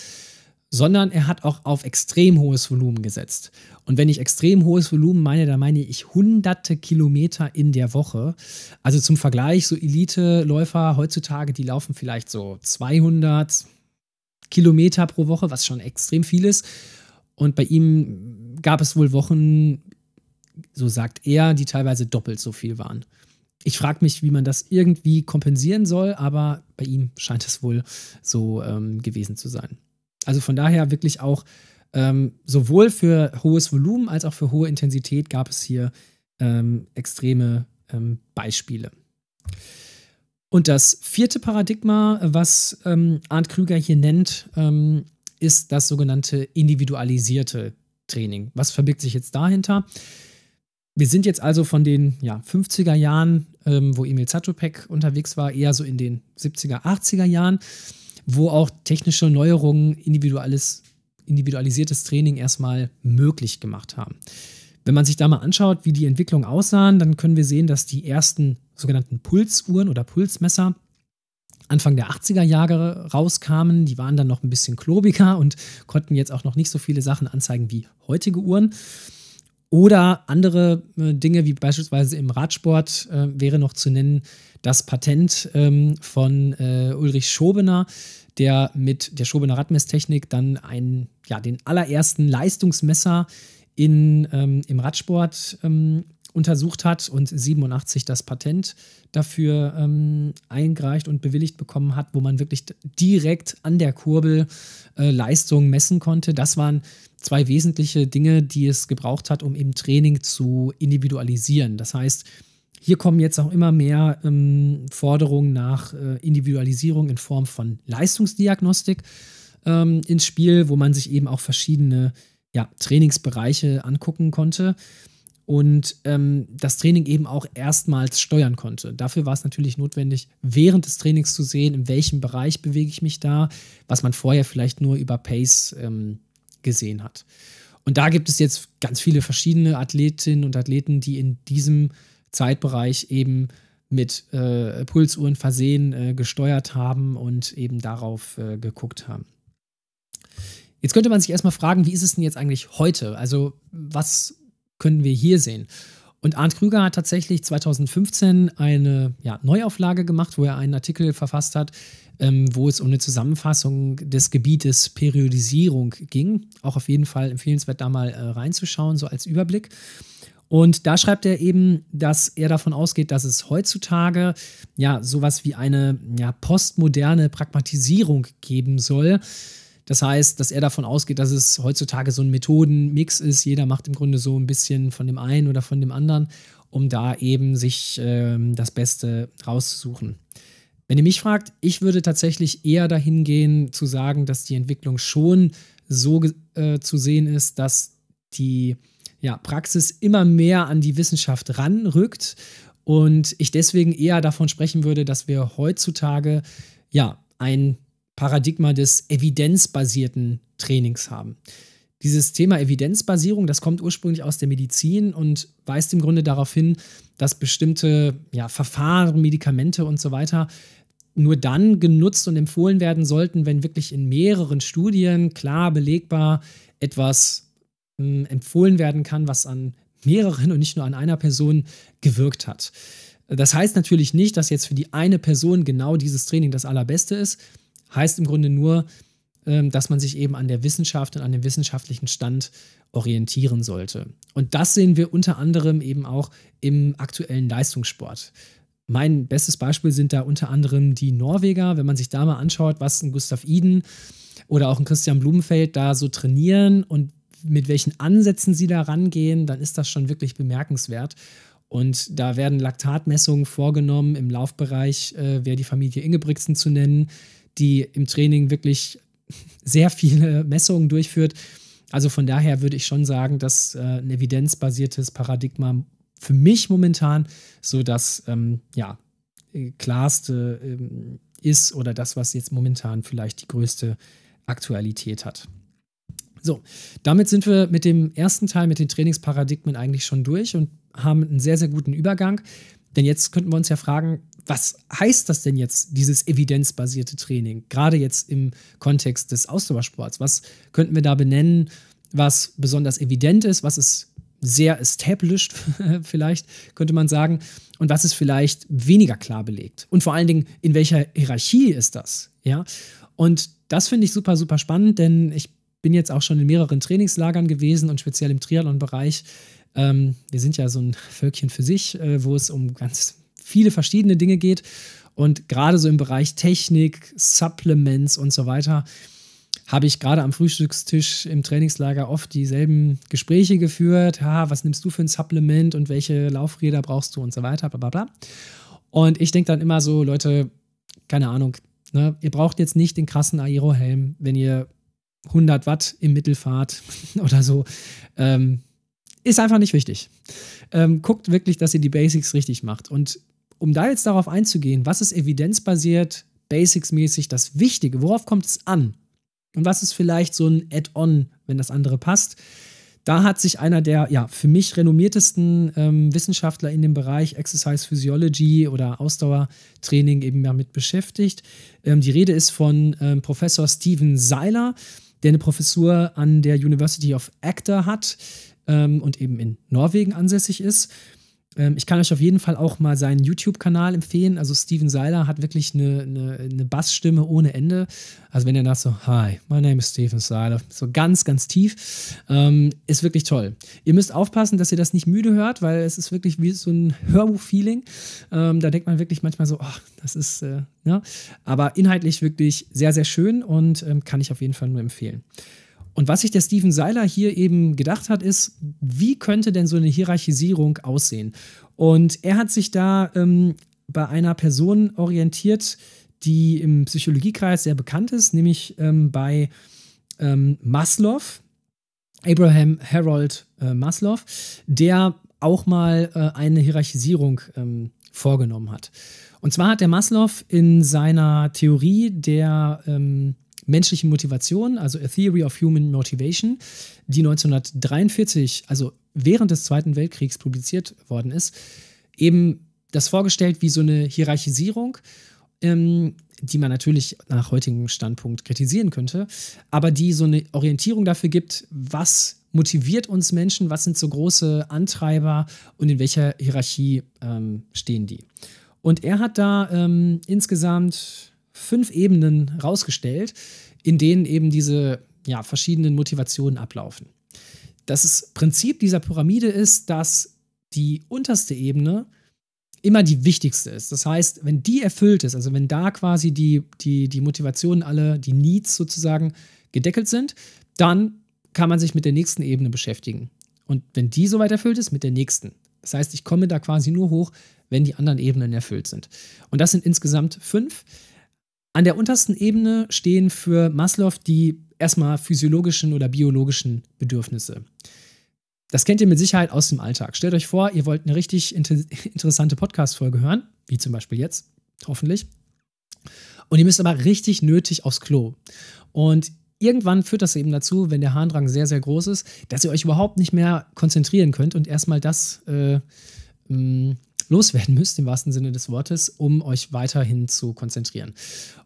sondern er hat auch auf extrem hohes Volumen gesetzt. Und wenn ich extrem hohes Volumen meine, dann meine ich hunderte Kilometer in der Woche. Also zum Vergleich, so Elite-Läufer heutzutage, die laufen vielleicht so 200 Kilometer pro Woche, was schon extrem viel ist. Und bei ihm gab es wohl Wochen, so sagt er, die teilweise doppelt so viel waren ich frage mich, wie man das irgendwie kompensieren soll, aber bei ihm scheint es wohl so ähm, gewesen zu sein. Also von daher wirklich auch ähm, sowohl für hohes Volumen als auch für hohe Intensität gab es hier ähm, extreme ähm, Beispiele. Und das vierte Paradigma, was ähm, Arndt Krüger hier nennt, ähm, ist das sogenannte individualisierte Training. Was verbirgt sich jetzt dahinter? Wir sind jetzt also von den ja, 50er Jahren ähm, wo Emil Zatopek unterwegs war, eher so in den 70er, 80er Jahren, wo auch technische Neuerungen, individuelles, individualisiertes Training erstmal möglich gemacht haben. Wenn man sich da mal anschaut, wie die Entwicklung aussahen, dann können wir sehen, dass die ersten sogenannten Pulsuhren oder Pulsmesser Anfang der 80er Jahre rauskamen. Die waren dann noch ein bisschen klobiger und konnten jetzt auch noch nicht so viele Sachen anzeigen wie heutige Uhren. Oder andere äh, Dinge, wie beispielsweise im Radsport, äh, wäre noch zu nennen das Patent ähm, von äh, Ulrich Schobener, der mit der Schobener Radmesstechnik dann einen, ja, den allerersten Leistungsmesser in, ähm, im Radsport ähm, untersucht hat und 87 das Patent dafür ähm, eingereicht und bewilligt bekommen hat, wo man wirklich direkt an der Kurbel äh, Leistung messen konnte. Das waren zwei wesentliche Dinge, die es gebraucht hat, um eben Training zu individualisieren. Das heißt, hier kommen jetzt auch immer mehr ähm, Forderungen nach äh, Individualisierung in Form von Leistungsdiagnostik ähm, ins Spiel, wo man sich eben auch verschiedene ja, Trainingsbereiche angucken konnte und ähm, das Training eben auch erstmals steuern konnte. Dafür war es natürlich notwendig, während des Trainings zu sehen, in welchem Bereich bewege ich mich da, was man vorher vielleicht nur über Pace ähm, gesehen hat. Und da gibt es jetzt ganz viele verschiedene Athletinnen und Athleten, die in diesem Zeitbereich eben mit äh, Pulsuhren versehen äh, gesteuert haben und eben darauf äh, geguckt haben. Jetzt könnte man sich erstmal fragen, wie ist es denn jetzt eigentlich heute? Also was können wir hier sehen. Und Arndt Krüger hat tatsächlich 2015 eine ja, Neuauflage gemacht, wo er einen Artikel verfasst hat, ähm, wo es um eine Zusammenfassung des Gebietes Periodisierung ging. Auch auf jeden Fall empfehlenswert, da mal äh, reinzuschauen, so als Überblick. Und da schreibt er eben, dass er davon ausgeht, dass es heutzutage ja sowas wie eine ja, postmoderne Pragmatisierung geben soll. Das heißt, dass er davon ausgeht, dass es heutzutage so ein Methodenmix ist. Jeder macht im Grunde so ein bisschen von dem einen oder von dem anderen, um da eben sich ähm, das Beste rauszusuchen. Wenn ihr mich fragt, ich würde tatsächlich eher dahin gehen, zu sagen, dass die Entwicklung schon so äh, zu sehen ist, dass die ja, Praxis immer mehr an die Wissenschaft ranrückt und ich deswegen eher davon sprechen würde, dass wir heutzutage ja ein Paradigma des evidenzbasierten Trainings haben. Dieses Thema Evidenzbasierung, das kommt ursprünglich aus der Medizin und weist im Grunde darauf hin, dass bestimmte ja, Verfahren, Medikamente und so weiter nur dann genutzt und empfohlen werden sollten, wenn wirklich in mehreren Studien klar belegbar etwas mh, hm, empfohlen werden kann, was an mehreren und nicht nur an einer Person gewirkt hat. Das heißt natürlich nicht, dass jetzt für die eine Person genau dieses Training das allerbeste ist. Heißt im Grunde nur, ähm, dass man sich eben an der Wissenschaft und an dem wissenschaftlichen Stand orientieren sollte. Und das sehen wir unter anderem eben auch im aktuellen Leistungssport. Mein bestes Beispiel sind da unter anderem die Norweger. Wenn man sich da mal anschaut, was ein Gustav Iden oder auch ein Christian Blumenfeld da so trainieren und mit welchen Ansätzen sie da rangehen, dann ist das schon wirklich bemerkenswert. Und da werden Laktatmessungen vorgenommen im Laufbereich, äh, wäre die Familie Ingebrigtsen zu nennen die im Training wirklich sehr viele Messungen durchführt. Also von daher würde ich schon sagen, dass äh, ein evidenzbasiertes Paradigma für mich momentan so das ähm, ja, klarste ähm, ist oder das, was jetzt momentan vielleicht die größte Aktualität hat. So, damit sind wir mit dem ersten Teil, mit den Trainingsparadigmen eigentlich schon durch und haben einen sehr, sehr guten Übergang. Denn jetzt könnten wir uns ja fragen, was heißt das denn jetzt, dieses evidenzbasierte Training, gerade jetzt im Kontext des Ausdauersports? Was könnten wir da benennen, was besonders evident ist, was ist sehr established, vielleicht könnte man sagen, und was ist vielleicht weniger klar belegt? Und vor allen Dingen, in welcher Hierarchie ist das? Ja, und das finde ich super, super spannend, denn ich bin jetzt auch schon in mehreren Trainingslagern gewesen und speziell im Triathlon-Bereich. Ähm, wir sind ja so ein Völkchen für sich, äh, wo es um ganz viele verschiedene Dinge geht. Und gerade so im Bereich Technik, Supplements und so weiter habe ich gerade am Frühstückstisch im Trainingslager oft dieselben Gespräche geführt. Ha, was nimmst du für ein Supplement und welche Laufräder brauchst du und so weiter, bla bla bla. Und ich denke dann immer so, Leute, keine Ahnung, ne, ihr braucht jetzt nicht den krassen Aero-Helm, wenn ihr 100 Watt im Mittel fahrt oder so. Ähm, ist einfach nicht wichtig. Ähm, guckt wirklich, dass ihr die Basics richtig macht. Und um da jetzt darauf einzugehen, was ist evidenzbasiert, basicsmäßig das Wichtige, worauf kommt es an? Und was ist vielleicht so ein Add-on, wenn das andere passt? Da hat sich einer der ja, für mich renommiertesten ähm, Wissenschaftler in dem Bereich Exercise Physiology oder Ausdauertraining eben damit beschäftigt. Ähm, die Rede ist von ähm, Professor Steven Seiler, der eine Professur an der University of Actor hat ähm, und eben in Norwegen ansässig ist. Ähm, ich kann euch auf jeden Fall auch mal seinen YouTube-Kanal empfehlen. Also Steven Seiler hat wirklich eine, eine, eine, Bassstimme ohne Ende. Also wenn er nach so, hi, my name is Steven Seiler, so ganz, ganz tief, ähm, ist wirklich toll. Ihr müsst aufpassen, dass ihr das nicht müde hört, weil es ist wirklich wie so ein Hörbuch-Feeling. Ähm, da denkt man wirklich manchmal so, ach, das ist, äh, ja. Ne? Aber inhaltlich wirklich sehr, sehr schön und ähm, kann ich auf jeden Fall nur empfehlen. Und was sich der Steven Seiler hier eben gedacht hat, ist, wie könnte denn so eine Hierarchisierung aussehen? Und er hat sich da ähm, bei einer Person orientiert, die im Psychologiekreis sehr bekannt ist, nämlich ähm, bei ähm, Maslow, Abraham Harold äh, Maslow, der auch mal äh, eine Hierarchisierung ähm, vorgenommen hat. Und zwar hat der Maslow in seiner Theorie der ähm, menschlichen Motivation, also A Theory of Human Motivation, die 1943, also während des Zweiten Weltkriegs publiziert worden ist, eben das vorgestellt wie so eine Hierarchisierung, ähm, die man natürlich nach heutigem Standpunkt kritisieren könnte, aber die so eine Orientierung dafür gibt, was motiviert uns Menschen, was sind so große Antreiber und in welcher Hierarchie ähm, stehen die. Und er hat da ähm, insgesamt fünf Ebenen rausgestellt, in denen eben diese ja, verschiedenen Motivationen ablaufen. Das Prinzip dieser Pyramide ist, dass die unterste Ebene immer die wichtigste ist. Das heißt, wenn die erfüllt ist, also wenn da quasi die, die, die Motivationen alle, die Needs sozusagen gedeckelt sind, dann kann man sich mit der nächsten Ebene beschäftigen. Und wenn die soweit erfüllt ist, mit der nächsten. Das heißt, ich komme da quasi nur hoch, wenn die anderen Ebenen erfüllt sind. Und das sind insgesamt fünf. An der untersten Ebene stehen für Maslow die erstmal physiologischen oder biologischen Bedürfnisse. Das kennt ihr mit Sicherheit aus dem Alltag. Stellt euch vor, ihr wollt eine richtig inter interessante Podcast-Folge hören, wie zum Beispiel jetzt, hoffentlich. Und ihr müsst aber richtig nötig aufs Klo. Und irgendwann führt das eben dazu, wenn der Harndrang sehr, sehr groß ist, dass ihr euch überhaupt nicht mehr konzentrieren könnt und erstmal das äh, mm, loswerden müsst, im wahrsten Sinne des Wortes, um euch weiterhin zu konzentrieren.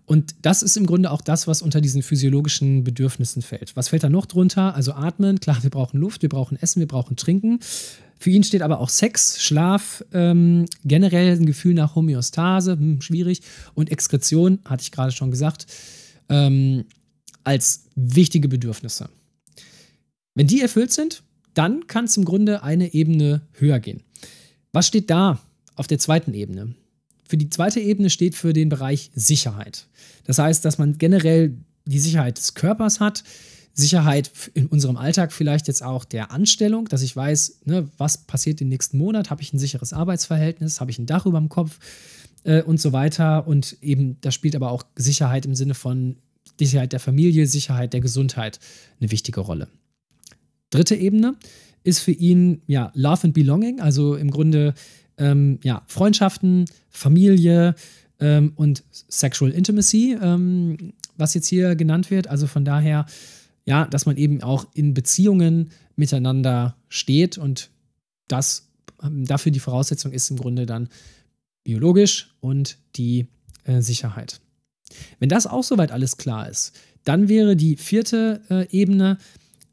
Und das ist im Grunde auch das, was unter diesen physiologischen Bedürfnissen fällt. Was fällt da noch drunter? Also atmen, klar, wir brauchen Luft, wir brauchen Essen, wir brauchen Trinken. Für ihn steht aber auch Sex, Schlaf, ähm, generell ein Gefühl nach Homöostase, hm, schwierig, und Exkretion, hatte ich gerade schon gesagt, ähm, als wichtige Bedürfnisse. Wenn die erfüllt sind, dann kann es im Grunde eine Ebene höher gehen. Was steht da auf der zweiten Ebene. Für die zweite Ebene steht für den Bereich Sicherheit. Das heißt, dass man generell die Sicherheit des Körpers hat, Sicherheit in unserem Alltag vielleicht jetzt auch der Anstellung, dass ich weiß, ne, was passiert den nächsten Monat, habe ich ein sicheres Arbeitsverhältnis, habe ich ein Dach über dem Kopf äh, und so weiter. Und eben, da spielt aber auch Sicherheit im Sinne von Sicherheit der Familie, Sicherheit der Gesundheit eine wichtige Rolle. Dritte Ebene ist für ihn ja Love and Belonging, also im Grunde ähm, ja, Freundschaften, Familie ähm, und Sexual Intimacy, ähm, was jetzt hier genannt wird. Also von daher, ja, dass man eben auch in Beziehungen miteinander steht und das ähm, dafür die Voraussetzung ist im Grunde dann biologisch und die äh, Sicherheit. Wenn das auch soweit alles klar ist, dann wäre die vierte äh, Ebene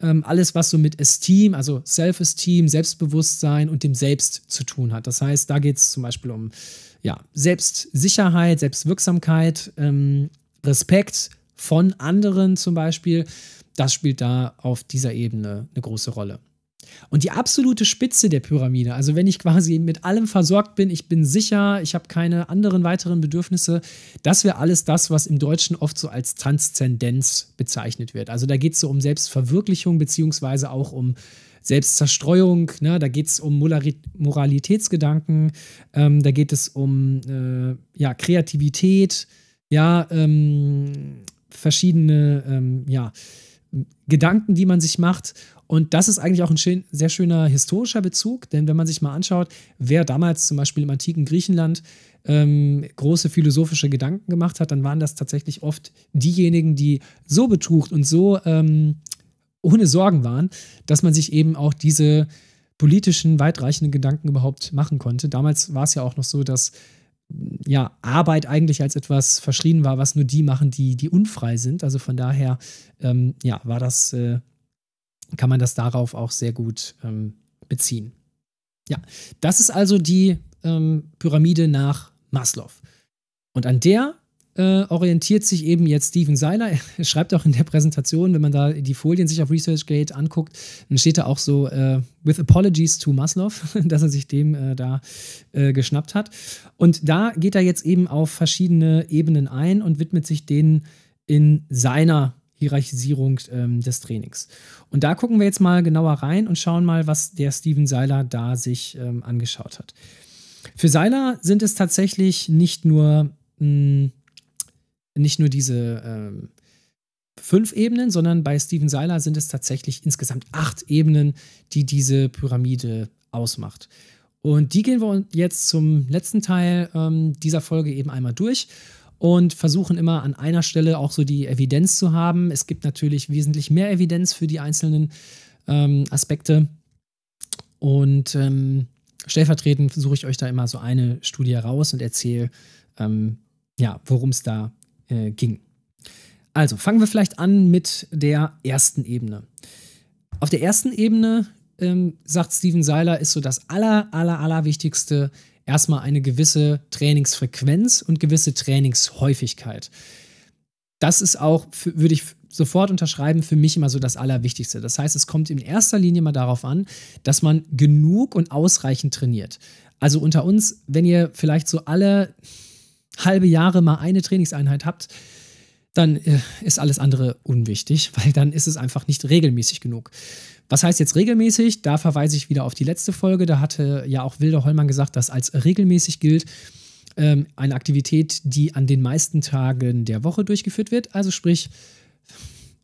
ähm, alles, was so mit Esteem, also Self-Esteem, Selbstbewusstsein und dem Selbst zu tun hat. Das heißt, da geht es zum Beispiel um ja, Selbstsicherheit, Selbstwirksamkeit, ähm, Respekt von anderen zum Beispiel. Das spielt da auf dieser Ebene eine große Rolle. Und die absolute Spitze der Pyramide, also wenn ich quasi mit allem versorgt bin, ich bin sicher, ich habe keine anderen weiteren Bedürfnisse, das wäre alles das, was im Deutschen oft so als Transzendenz bezeichnet wird. Also da geht es so um Selbstverwirklichung beziehungsweise auch um Selbstzerstreuung, ne? da geht es um Moralitätsgedanken, ähm, da geht es um äh, ja, Kreativität, ja, ähm, verschiedene ähm, ja, Gedanken, die man sich macht. Und das ist eigentlich auch ein schön, sehr schöner historischer Bezug, denn wenn man sich mal anschaut, wer damals zum Beispiel im antiken Griechenland ähm, große philosophische Gedanken gemacht hat, dann waren das tatsächlich oft diejenigen, die so betucht und so ähm, ohne Sorgen waren, dass man sich eben auch diese politischen, weitreichenden Gedanken überhaupt machen konnte. Damals war es ja auch noch so, dass ja, Arbeit eigentlich als etwas verschrien war, was nur die machen, die, die unfrei sind. Also von daher ähm, ja, war das äh, kann man das darauf auch sehr gut ähm, beziehen. Ja, das ist also die ähm, Pyramide nach Maslow. Und an der äh, orientiert sich eben jetzt Steven Seiler. Er schreibt auch in der Präsentation, wenn man da die Folien sich auf ResearchGate anguckt, dann steht da auch so äh, with apologies to Maslow, dass er sich dem äh, da äh, geschnappt hat. Und da geht er jetzt eben auf verschiedene Ebenen ein und widmet sich denen in seiner Hierarchisierung ähm, des Trainings. Und da gucken wir jetzt mal genauer rein und schauen mal, was der Steven Seiler da sich ähm, angeschaut hat. Für Seiler sind es tatsächlich nicht nur, mh, mm, nicht nur diese ähm, fünf Ebenen, sondern bei Steven Seiler sind es tatsächlich insgesamt acht Ebenen, die diese Pyramide ausmacht. Und die gehen wir jetzt zum letzten Teil ähm, dieser Folge eben einmal durch und versuchen immer an einer Stelle auch so die Evidenz zu haben. Es gibt natürlich wesentlich mehr Evidenz für die einzelnen ähm, Aspekte. Und ähm, stellvertretend suche ich euch da immer so eine Studie raus und erzähle, ähm, ja, worum es da äh, ging. Also fangen wir vielleicht an mit der ersten Ebene. Auf der ersten Ebene, ähm, sagt Steven Seiler, ist so das aller, aller, aller wichtigste erstmal eine gewisse Trainingsfrequenz und gewisse Trainingshäufigkeit. Das ist auch, würde ich sofort unterschreiben, für mich immer so das Allerwichtigste. Das heißt, es kommt in erster Linie mal darauf an, dass man genug und ausreichend trainiert. Also unter uns, wenn ihr vielleicht so alle halbe Jahre mal eine Trainingseinheit habt, dann äh, ist alles andere unwichtig, weil dann ist es einfach nicht regelmäßig genug. Was heißt jetzt regelmäßig? Da verweise ich wieder auf die letzte Folge. Da hatte ja auch Wilde Hollmann gesagt, dass als regelmäßig gilt ähm, eine Aktivität, die an den meisten Tagen der Woche durchgeführt wird. Also sprich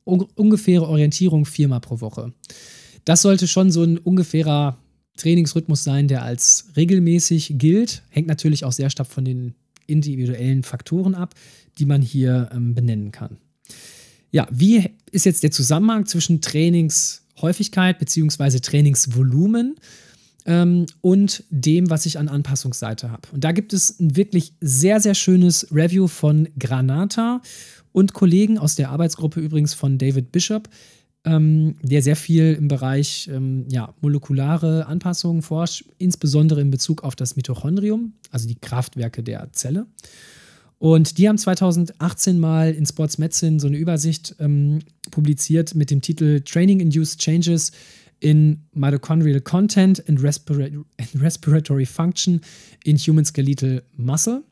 un ungefähre Orientierung viermal pro Woche. Das sollte schon so ein ungefährer Trainingsrhythmus sein, der als regelmäßig gilt. Hängt natürlich auch sehr stark von den individuellen Faktoren ab, die man hier ähm, benennen kann. Ja, wie ist jetzt der Zusammenhang zwischen Trainingshäufigkeit bzw. Trainingsvolumen ähm, und dem, was ich an Anpassungsseite habe? Und da gibt es ein wirklich sehr, sehr schönes Review von Granata und Kollegen aus der Arbeitsgruppe übrigens von David Bishop, ähm, der sehr viel im Bereich ähm, ja, molekulare Anpassungen forscht, insbesondere in Bezug auf das Mitochondrium, also die Kraftwerke der Zelle. Und die haben 2018 mal in Sports Medicine so eine Übersicht ähm, publiziert mit dem Titel Training Induced Changes in Mitochondrial Content and, Respira and Respiratory Function in Human Skeletal Muscle.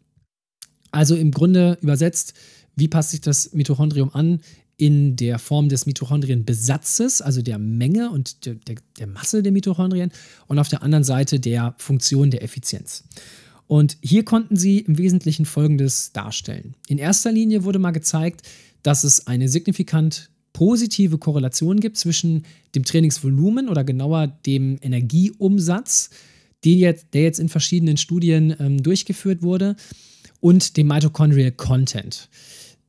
Also im Grunde übersetzt, wie passt sich das Mitochondrium an in der Form des Mitochondrienbesatzes, also der Menge und der, der, der, Masse der Mitochondrien, und auf der anderen Seite der Funktion der Effizienz. Und hier konnten sie im Wesentlichen Folgendes darstellen. In erster Linie wurde mal gezeigt, dass es eine signifikant positive Korrelation gibt zwischen dem Trainingsvolumen oder genauer dem Energieumsatz, den jetzt, der jetzt in verschiedenen Studien ähm, durchgeführt wurde, und dem Mitochondrial Content.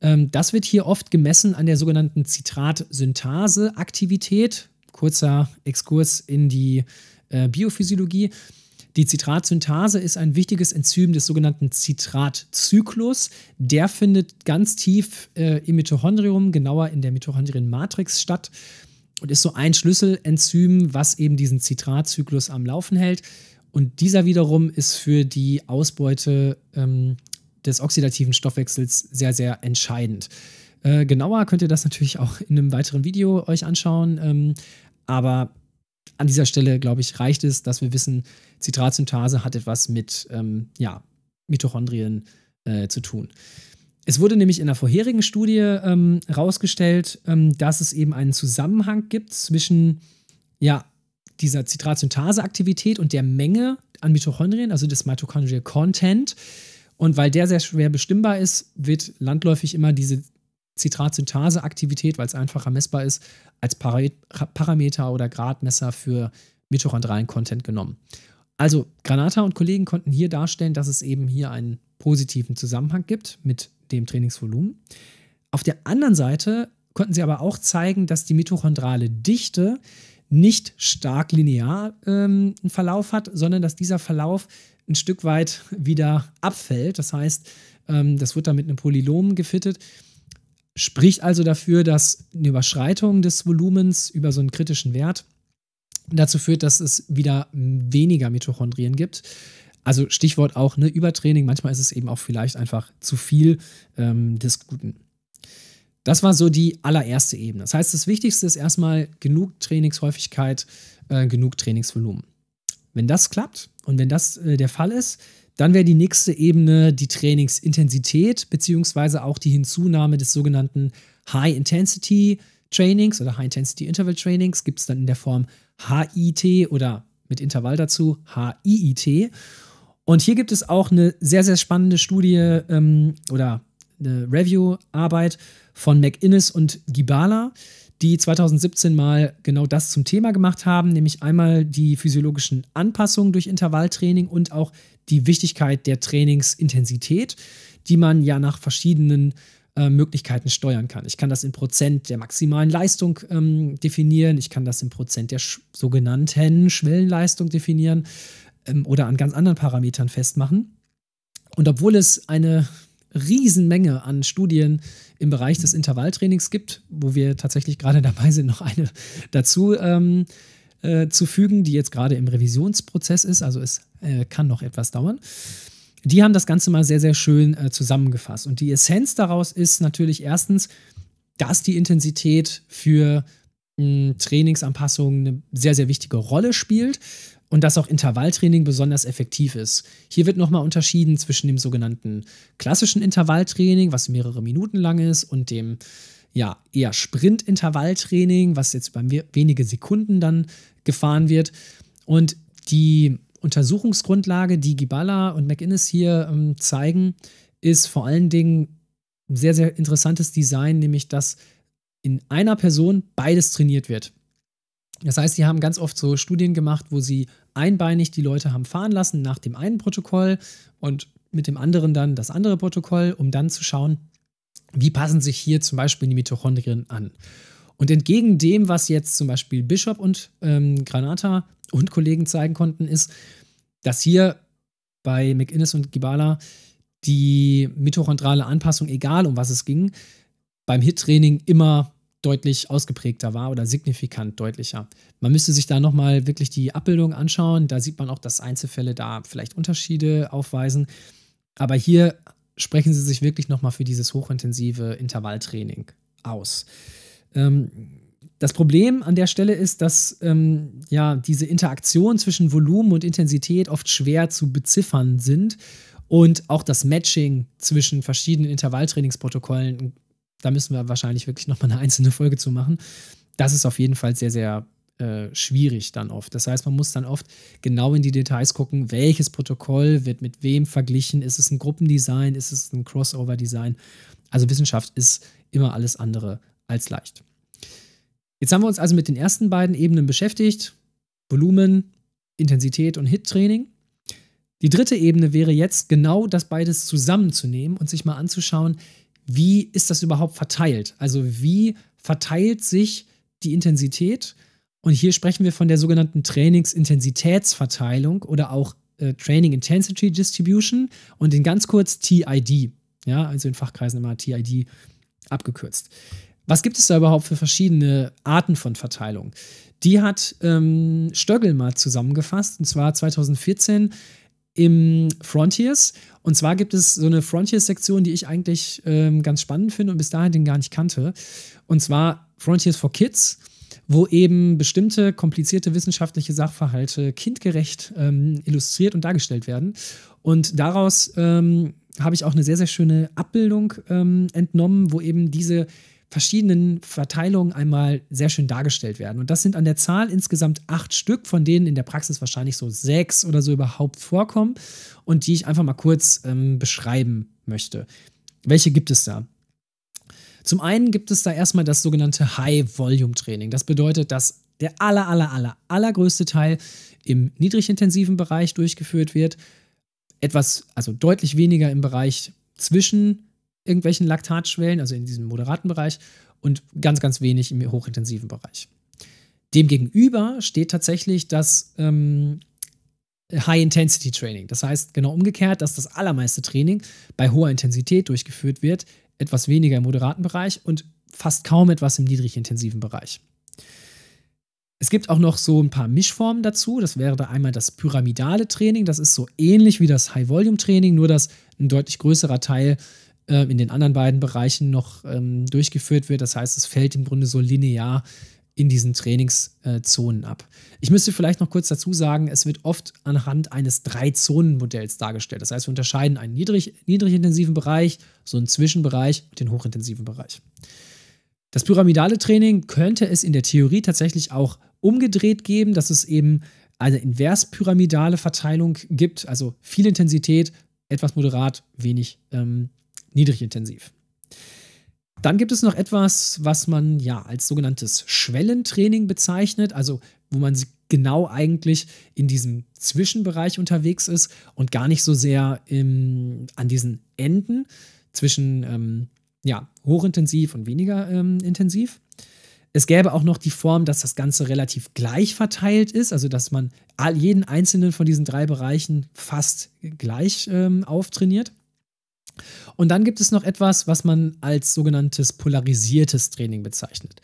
Ähm, das wird hier oft gemessen an der sogenannten citrat synthase aktivität Kurzer Exkurs in die äh, Biophysiologie. Die Citrat-Synthase ist ein wichtiges Enzym des sogenannten Citratzyklus. Der findet ganz tief äh, im Mitochondrium, genauer in der Mitochondrienmatrix statt und ist so ein Schlüsselenzym, was eben diesen Citratzyklus am Laufen hält. Und dieser wiederum ist für die Ausbeute ähm, des oxidativen Stoffwechsels sehr, sehr entscheidend. Äh, genauer könnt ihr das natürlich auch in einem weiteren Video euch anschauen, ähm, aber an dieser Stelle, glaube ich, reicht es, dass wir wissen, Zitratsynthase hat etwas mit ähm, ja, Mitochondrien äh, zu tun. Es wurde nämlich in der vorherigen Studie ähm, ähm, dass es eben einen Zusammenhang gibt zwischen ja, dieser Zitratsynthase-Aktivität und der Menge an Mitochondrien, also des Mitochondrial Content. Und weil der sehr schwer bestimmbar ist, wird landläufig immer diese Citrat-Synthase-Aktivität, weil es einfacher messbar ist, als Parameter oder Gradmesser für mitochondrialen Content genommen. Also Granata und Kollegen konnten hier darstellen, dass es eben hier einen positiven Zusammenhang gibt mit dem Trainingsvolumen. Auf der anderen Seite konnten sie aber auch zeigen, dass die mitochondrale Dichte nicht stark linear ähm, einen Verlauf hat, sondern dass dieser Verlauf ein Stück weit wieder abfällt. Das heißt, ähm, das wird dann mit einem Polylom gefittet. Spricht also dafür, dass eine Überschreitung des Volumens über so einen kritischen Wert dazu führt, dass es wieder weniger Mitochondrien gibt. Also Stichwort auch ne, Übertraining. Manchmal ist es eben auch vielleicht einfach zu viel ähm, des Guten. Das war so die allererste Ebene. Das heißt, das Wichtigste ist erstmal genug Trainingshäufigkeit, äh, genug Trainingsvolumen. Wenn das klappt und wenn das äh, der Fall ist, dann wäre die nächste Ebene die Trainingsintensität beziehungsweise auch die Hinzunahme des sogenannten High-Intensity Trainings oder High-Intensity Interval Trainings. Gibt es dann in der Form HIT oder mit Intervall dazu HIIT. Und hier gibt es auch eine sehr, sehr spannende Studie ähm, oder eine Review-Arbeit von McInnes und Gibala die 2017 mal genau das zum Thema gemacht haben, nämlich einmal die physiologischen Anpassungen durch Intervalltraining und auch die Wichtigkeit der Trainingsintensität, die man ja nach verschiedenen äh, Möglichkeiten steuern kann. Ich kann das in Prozent der maximalen Leistung ähm, definieren, ich kann das in Prozent der sogenannten Schwellenleistung definieren ähm, oder an ganz anderen Parametern festmachen. Und obwohl es eine Riesenmenge an Studien im Bereich des Intervalltrainings gibt, wo wir tatsächlich gerade dabei sind, noch eine dazu ähm, äh, zu fügen, die jetzt gerade im Revisionsprozess ist. Also es äh, kann noch etwas dauern. Die haben das Ganze mal sehr, sehr schön äh, zusammengefasst. Und die Essenz daraus ist natürlich erstens, dass die Intensität für hm, Trainingsanpassungen eine sehr, sehr wichtige Rolle spielt und dass auch Intervalltraining besonders effektiv ist. Hier wird nochmal unterschieden zwischen dem sogenannten klassischen Intervalltraining, was mehrere Minuten lang ist, und dem ja, eher Sprint-Intervalltraining, was jetzt bei mir wenige Sekunden dann gefahren wird. Und die Untersuchungsgrundlage, die Gibala und McInnes hier ähm, zeigen, ist vor allen Dingen ein sehr, sehr interessantes Design, nämlich dass in einer Person beides trainiert wird. Das heißt, sie haben ganz oft so Studien gemacht, wo sie einbeinig die Leute haben fahren lassen nach dem einen Protokoll und mit dem anderen dann das andere Protokoll, um dann zu schauen, wie passen sich hier zum Beispiel die Mitochondrien an. Und entgegen dem, was jetzt zum Beispiel Bishop und ähm, Granata und Kollegen zeigen konnten, ist, dass hier bei McInnes und Gibala die mitochondrale Anpassung, egal um was es ging, beim HIT-Training immer deutlich ausgeprägter war oder signifikant deutlicher. Man müsste sich da nochmal wirklich die Abbildung anschauen. Da sieht man auch, dass Einzelfälle da vielleicht Unterschiede aufweisen. Aber hier sprechen sie sich wirklich nochmal für dieses hochintensive Intervalltraining aus. Ähm, das Problem an der Stelle ist, dass ähm, ja, diese Interaktion zwischen Volumen und Intensität oft schwer zu beziffern sind und auch das Matching zwischen verschiedenen Intervalltrainingsprotokollen da müssen wir wahrscheinlich wirklich nochmal eine einzelne Folge zu machen. Das ist auf jeden Fall sehr, sehr äh, schwierig dann oft. Das heißt, man muss dann oft genau in die Details gucken, welches Protokoll wird mit wem verglichen. Ist es ein Gruppendesign? Ist es ein Crossover-Design? Also Wissenschaft ist immer alles andere als leicht. Jetzt haben wir uns also mit den ersten beiden Ebenen beschäftigt. Volumen, Intensität und Hit-Training. Die dritte Ebene wäre jetzt genau das beides zusammenzunehmen und sich mal anzuschauen, wie ist das überhaupt verteilt? Also wie verteilt sich die Intensität? Und hier sprechen wir von der sogenannten Trainingsintensitätsverteilung oder auch äh, Training Intensity Distribution und in ganz kurz TID. Ja, also in Fachkreisen immer TID abgekürzt. Was gibt es da überhaupt für verschiedene Arten von Verteilung? Die hat ähm, Stöckel mal zusammengefasst, und zwar 2014 im Frontiers. Und zwar gibt es so eine Frontiers-Sektion, die ich eigentlich ähm, ganz spannend finde und bis dahin den gar nicht kannte. Und zwar Frontiers for Kids, wo eben bestimmte komplizierte wissenschaftliche Sachverhalte kindgerecht ähm, illustriert und dargestellt werden. Und daraus ähm, habe ich auch eine sehr, sehr schöne Abbildung ähm, entnommen, wo eben diese verschiedenen Verteilungen einmal sehr schön dargestellt werden. Und das sind an der Zahl insgesamt acht Stück, von denen in der Praxis wahrscheinlich so sechs oder so überhaupt vorkommen und die ich einfach mal kurz ähm, beschreiben möchte. Welche gibt es da? Zum einen gibt es da erstmal das sogenannte High-Volume-Training. Das bedeutet, dass der aller, aller, aller, allergrößte Teil im niedrigintensiven Bereich durchgeführt wird. Etwas, also deutlich weniger im Bereich zwischen irgendwelchen Laktatschwellen, also in diesem moderaten Bereich und ganz, ganz wenig im hochintensiven Bereich. Demgegenüber steht tatsächlich das ähm, High-Intensity-Training. Das heißt genau umgekehrt, dass das allermeiste Training bei hoher Intensität durchgeführt wird, etwas weniger im moderaten Bereich und fast kaum etwas im niedrigintensiven Bereich. Es gibt auch noch so ein paar Mischformen dazu. Das wäre da einmal das pyramidale Training. Das ist so ähnlich wie das High-Volume-Training, nur dass ein deutlich größerer Teil ähm, in den anderen beiden Bereichen noch ähm, durchgeführt wird. Das heißt, es fällt im Grunde so linear in diesen Trainingszonen äh, ab. Ich müsste vielleicht noch kurz dazu sagen, es wird oft anhand eines Drei-Zonen-Modells dargestellt. Das heißt, wir unterscheiden einen niedrig, niedrigintensiven Bereich, so einen Zwischenbereich und den hochintensiven Bereich. Das pyramidale Training könnte es in der Theorie tatsächlich auch umgedreht geben, dass es eben eine invers-pyramidale Verteilung gibt, also viel Intensität, etwas moderat, wenig ähm, niedrigintensiv. Dann gibt es noch etwas, was man ja als sogenanntes Schwellentraining bezeichnet, also wo man genau eigentlich in diesem Zwischenbereich unterwegs ist und gar nicht so sehr im, ähm, an diesen Enden zwischen ähm, ja, hochintensiv und weniger ähm, intensiv. Es gäbe auch noch die Form, dass das Ganze relativ gleich verteilt ist, also dass man all, jeden einzelnen von diesen drei Bereichen fast gleich ähm, auftrainiert. Und dann gibt es noch etwas, was man als sogenanntes polarisiertes Training bezeichnet.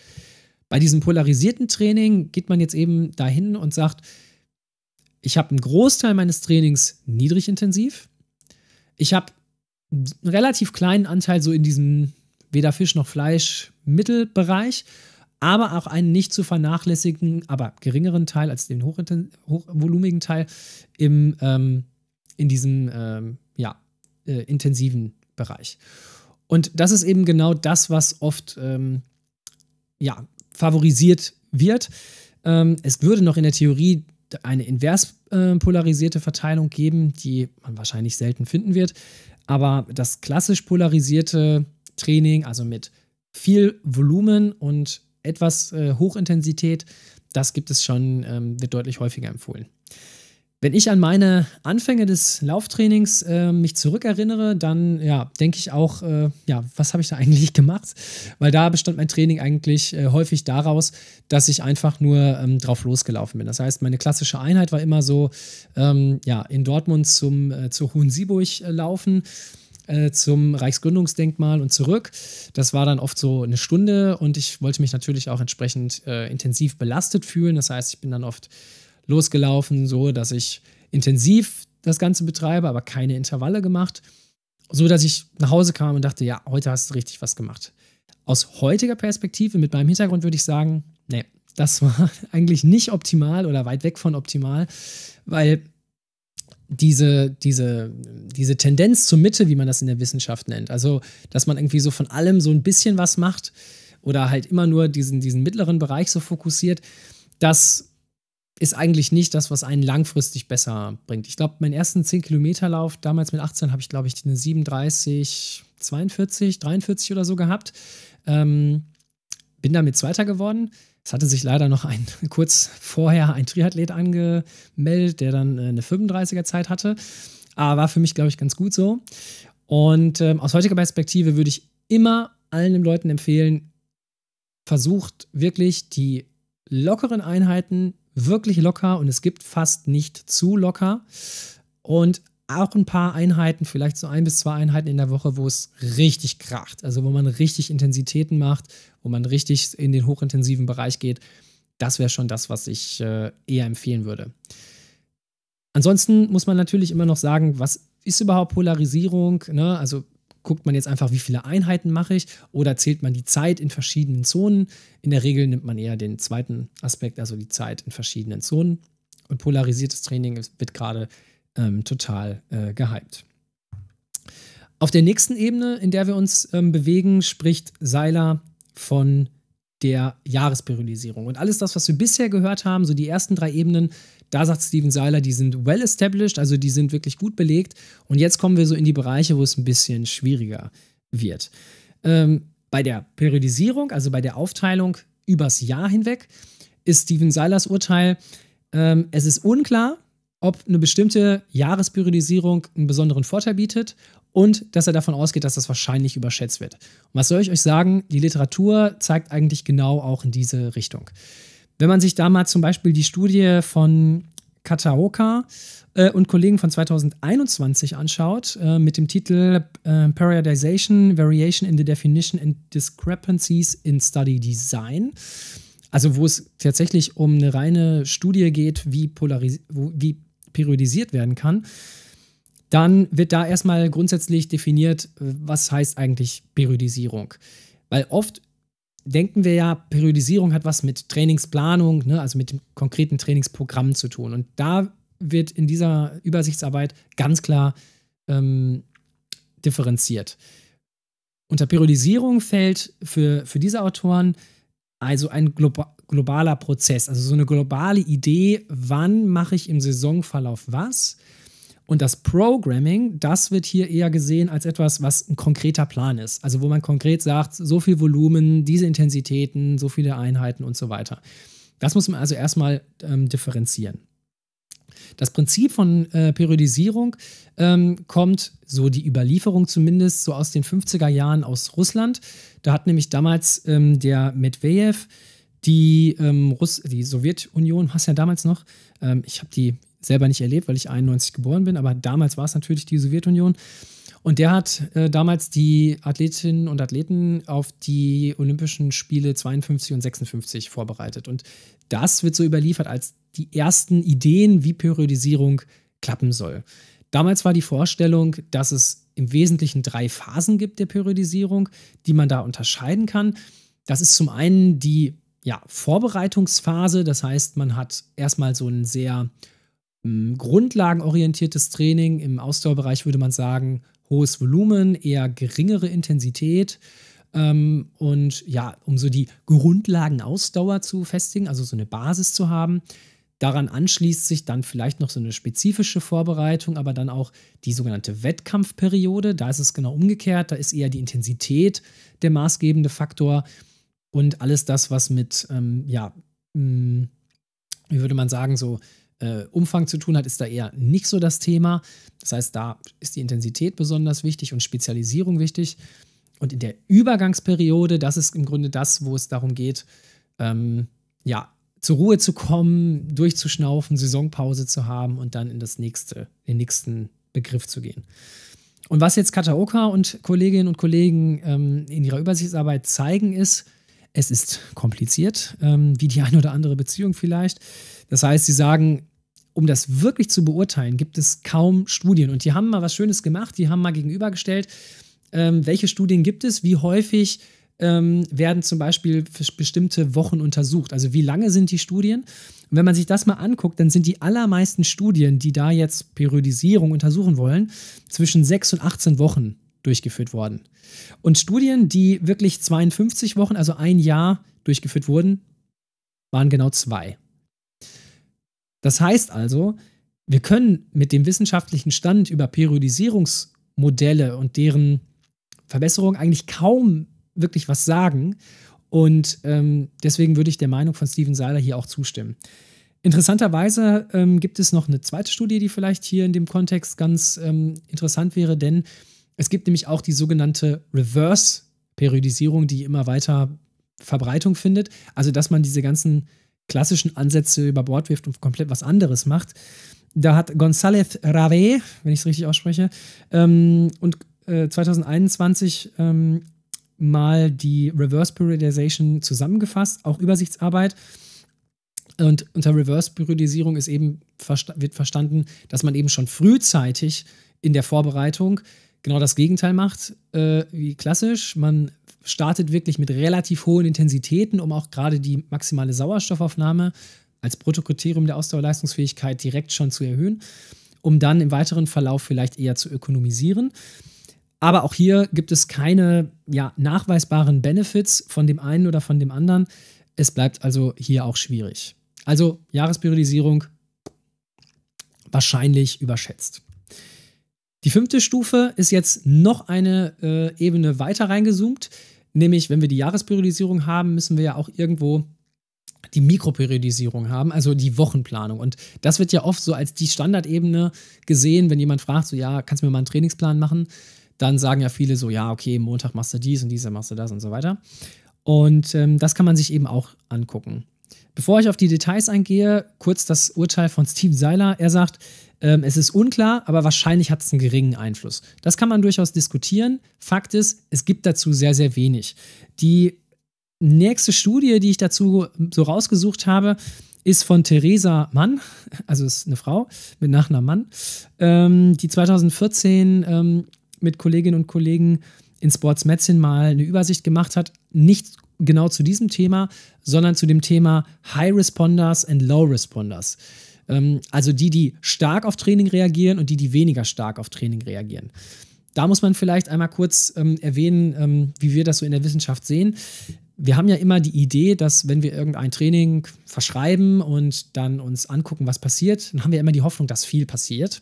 Bei diesem polarisierten Training geht man jetzt eben dahin und sagt, ich habe einen Großteil meines Trainings niedrig intensiv. Ich habe einen relativ kleinen Anteil so in diesem weder Fisch noch Fleisch Mittelbereich, aber auch einen nicht zu vernachlässigen, aber geringeren Teil als den hochvolumigen Teil im, ähm, in diesem ähm, ja, äh, intensiven Bereich. Und das ist eben genau das, was oft ähm, ja, favorisiert wird. Ähm, es würde noch in der Theorie eine invers äh, polarisierte Verteilung geben, die man wahrscheinlich selten finden wird. Aber das klassisch polarisierte Training, also mit viel Volumen und etwas äh, Hochintensität, das gibt es schon, ähm, wird deutlich häufiger empfohlen. Wenn ich an meine Anfänge des Lauftrainings äh, mich zurückerinnere, dann ja, denke ich auch, äh, ja, was habe ich da eigentlich gemacht? Weil da bestand mein Training eigentlich äh, häufig daraus, dass ich einfach nur ähm, drauf losgelaufen bin. Das heißt, meine klassische Einheit war immer so, ähm, ja, in Dortmund zum äh, zur Hohen Sieburg äh, laufen äh, zum Reichsgründungsdenkmal und zurück. Das war dann oft so eine Stunde und ich wollte mich natürlich auch entsprechend äh, intensiv belastet fühlen. Das heißt, ich bin dann oft losgelaufen, so dass ich intensiv das Ganze betreibe, aber keine Intervalle gemacht, so dass ich nach Hause kam und dachte, ja, heute hast du richtig was gemacht. Aus heutiger Perspektive mit meinem Hintergrund würde ich sagen, nee, das war eigentlich nicht optimal oder weit weg von optimal, weil diese, diese, diese Tendenz zur Mitte, wie man das in der Wissenschaft nennt, also dass man irgendwie so von allem so ein bisschen was macht oder halt immer nur diesen, diesen mittleren Bereich so fokussiert, das ist eigentlich nicht das, was einen langfristig besser bringt. Ich glaube, meinen ersten 10-Kilometer-Lauf damals mit 18 habe ich, glaube ich, eine 37, 42, 43 oder so gehabt. Ähm, bin damit Zweiter geworden. Es hatte sich leider noch ein, kurz vorher ein Triathlet angemeldet, der dann äh, eine 35er-Zeit hatte. Aber war für mich, glaube ich, ganz gut so. Und ähm, aus heutiger Perspektive würde ich immer allen Leuten empfehlen, versucht wirklich die lockeren Einheiten wirklich locker und es gibt fast nicht zu locker. Und auch ein paar Einheiten, vielleicht so ein bis zwei Einheiten in der Woche, wo es richtig kracht. Also wo man richtig Intensitäten macht, wo man richtig in den hochintensiven Bereich geht. Das wäre schon das, was ich äh, eher empfehlen würde. Ansonsten muss man natürlich immer noch sagen, was ist überhaupt Polarisierung? Ne? Also guckt man jetzt einfach, wie viele Einheiten mache ich oder zählt man die Zeit in verschiedenen Zonen. In der Regel nimmt man eher den zweiten Aspekt, also die Zeit in verschiedenen Zonen. Und polarisiertes Training wird gerade ähm, total äh, gehypt. Auf der nächsten Ebene, in der wir uns ähm, bewegen, spricht Seiler von der Jahresperiodisierung. Und alles das, was wir bisher gehört haben, so die ersten drei Ebenen, da sagt Steven Seiler, die sind well established, also die sind wirklich gut belegt. Und jetzt kommen wir so in die Bereiche, wo es ein bisschen schwieriger wird. Ähm, bei der Periodisierung, also bei der Aufteilung übers Jahr hinweg, ist Steven Seilers Urteil, ähm, es ist unklar, ob eine bestimmte Jahresperiodisierung einen besonderen Vorteil bietet und dass er davon ausgeht, dass das wahrscheinlich überschätzt wird. Und was soll ich euch sagen? Die Literatur zeigt eigentlich genau auch in diese Richtung. Wenn man sich da mal zum Beispiel die Studie von Kataoka äh, und Kollegen von 2021 anschaut, äh, mit dem Titel äh, Periodization, Variation in the Definition and Discrepancies in Study Design, also wo es tatsächlich um eine reine Studie geht, wie, polaris wie periodisiert werden kann, dann wird da erstmal grundsätzlich definiert, was heißt eigentlich Periodisierung. Weil oft denken wir ja, Periodisierung hat was mit Trainingsplanung, ne, also mit dem konkreten Trainingsprogramm zu tun. Und da wird in dieser Übersichtsarbeit ganz klar ähm, differenziert. Unter Periodisierung fällt für, für diese Autoren also ein globa globaler Prozess, also so eine globale Idee, wann mache ich im Saisonverlauf was und das Programming, das wird hier eher gesehen als etwas, was ein konkreter Plan ist. Also wo man konkret sagt, so viel Volumen, diese Intensitäten, so viele Einheiten und so weiter. Das muss man also erstmal ähm, differenzieren. Das Prinzip von äh, Periodisierung ähm, kommt, so die Überlieferung zumindest, so aus den 50er Jahren aus Russland. Da hat nämlich damals ähm, der Medvedev die, ähm, Russ die Sowjetunion, was ja damals noch, ähm, ich habe die selber nicht erlebt, weil ich 91 geboren bin, aber damals war es natürlich die Sowjetunion. Und der hat äh, damals die Athletinnen und Athleten auf die Olympischen Spiele 52 und 56 vorbereitet. Und das wird so überliefert als die ersten Ideen, wie Periodisierung klappen soll. Damals war die Vorstellung, dass es im Wesentlichen drei Phasen gibt der Periodisierung, die man da unterscheiden kann. Das ist zum einen die ja, Vorbereitungsphase, das heißt, man hat erstmal so einen sehr grundlagenorientiertes Training. Im Ausdauerbereich würde man sagen, hohes Volumen, eher geringere Intensität. Ähm, und ja, um so die Grundlagenausdauer zu festigen, also so eine Basis zu haben. Daran anschließt sich dann vielleicht noch so eine spezifische Vorbereitung, aber dann auch die sogenannte Wettkampfperiode. Da ist es genau umgekehrt, da ist eher die Intensität der maßgebende Faktor und alles das, was mit, ähm, ja, mh, mm, wie würde man sagen, so äh, Umfang zu tun hat, ist da eher nicht so das Thema. Das heißt, da ist die Intensität besonders wichtig und Spezialisierung wichtig. Und in der Übergangsperiode, das ist im Grunde das, wo es darum geht, ähm, ja, zur Ruhe zu kommen, durchzuschnaufen, Saisonpause zu haben und dann in das nächste, den nächsten Begriff zu gehen. Und was jetzt Kataoka und Kolleginnen und Kollegen ähm, in ihrer Übersichtsarbeit zeigen, ist, es ist kompliziert, ähm, wie die eine oder andere Beziehung vielleicht. Das heißt, sie sagen, um das wirklich zu beurteilen, gibt es kaum Studien. Und die haben mal was Schönes gemacht, die haben mal gegenübergestellt, ähm, welche Studien gibt es, wie häufig ähm, werden zum Beispiel bestimmte Wochen untersucht. Also wie lange sind die Studien? Und wenn man sich das mal anguckt, dann sind die allermeisten Studien, die da jetzt Periodisierung untersuchen wollen, zwischen 6 und 18 Wochen durchgeführt worden. Und Studien, die wirklich 52 Wochen, also ein Jahr durchgeführt wurden, waren genau zwei. Das heißt also, wir können mit dem wissenschaftlichen Stand über Periodisierungsmodelle und deren Verbesserung eigentlich kaum wirklich was sagen. Und ähm, deswegen würde ich der Meinung von Steven Seiler hier auch zustimmen. Interessanterweise ähm, gibt es noch eine zweite Studie, die vielleicht hier in dem Kontext ganz ähm, interessant wäre, denn es gibt nämlich auch die sogenannte Reverse-Periodisierung, die immer weiter Verbreitung findet. Also, dass man diese ganzen klassischen Ansätze über Bord wirft und komplett was anderes macht. Da hat González Rave, wenn ich es richtig ausspreche, ähm, und äh, 2021 ähm, mal die Reverse Periodization zusammengefasst, auch Übersichtsarbeit. Und unter Reverse Periodisierung ist eben versta wird verstanden, dass man eben schon frühzeitig in der Vorbereitung genau das Gegenteil macht, äh, wie klassisch. Man startet wirklich mit relativ hohen Intensitäten, um auch gerade die maximale Sauerstoffaufnahme als Bruttokriterium der Ausdauerleistungsfähigkeit direkt schon zu erhöhen, um dann im weiteren Verlauf vielleicht eher zu ökonomisieren. Aber auch hier gibt es keine ja, nachweisbaren Benefits von dem einen oder von dem anderen. Es bleibt also hier auch schwierig. Also Jahresperiodisierung wahrscheinlich überschätzt. Die fünfte Stufe ist jetzt noch eine äh, Ebene weiter reingezoomt, nämlich wenn wir die Jahresperiodisierung haben, müssen wir ja auch irgendwo die Mikroperiodisierung haben, also die Wochenplanung. Und das wird ja oft so als die Standardebene gesehen, wenn jemand fragt, so ja, kannst du mir mal einen Trainingsplan machen? Dann sagen ja viele so, ja, okay, Montag machst du dies und dieser machst du das und so weiter. Und ähm, das kann man sich eben auch angucken. Bevor ich auf die Details eingehe, kurz das Urteil von Steve Seiler. Er sagt, ähm, es ist unklar, aber wahrscheinlich hat es einen geringen Einfluss. Das kann man durchaus diskutieren. Fakt ist, es gibt dazu sehr, sehr wenig. Die nächste Studie, die ich dazu so rausgesucht habe, ist von Theresa Mann, also ist eine Frau mit Nachnamen Mann, ähm, die 2014 ähm, mit Kolleginnen und Kollegen in Sports Medicine mal eine Übersicht gemacht hat, nicht genau zu diesem Thema, sondern zu dem Thema High Responders and Low Responders. Ähm, also die, die stark auf Training reagieren und die, die weniger stark auf Training reagieren. Da muss man vielleicht einmal kurz ähm, erwähnen, ähm, wie wir das so in der Wissenschaft sehen. Wir haben ja immer die Idee, dass wenn wir irgendein Training verschreiben und dann uns angucken, was passiert, dann haben wir immer die Hoffnung, dass viel passiert.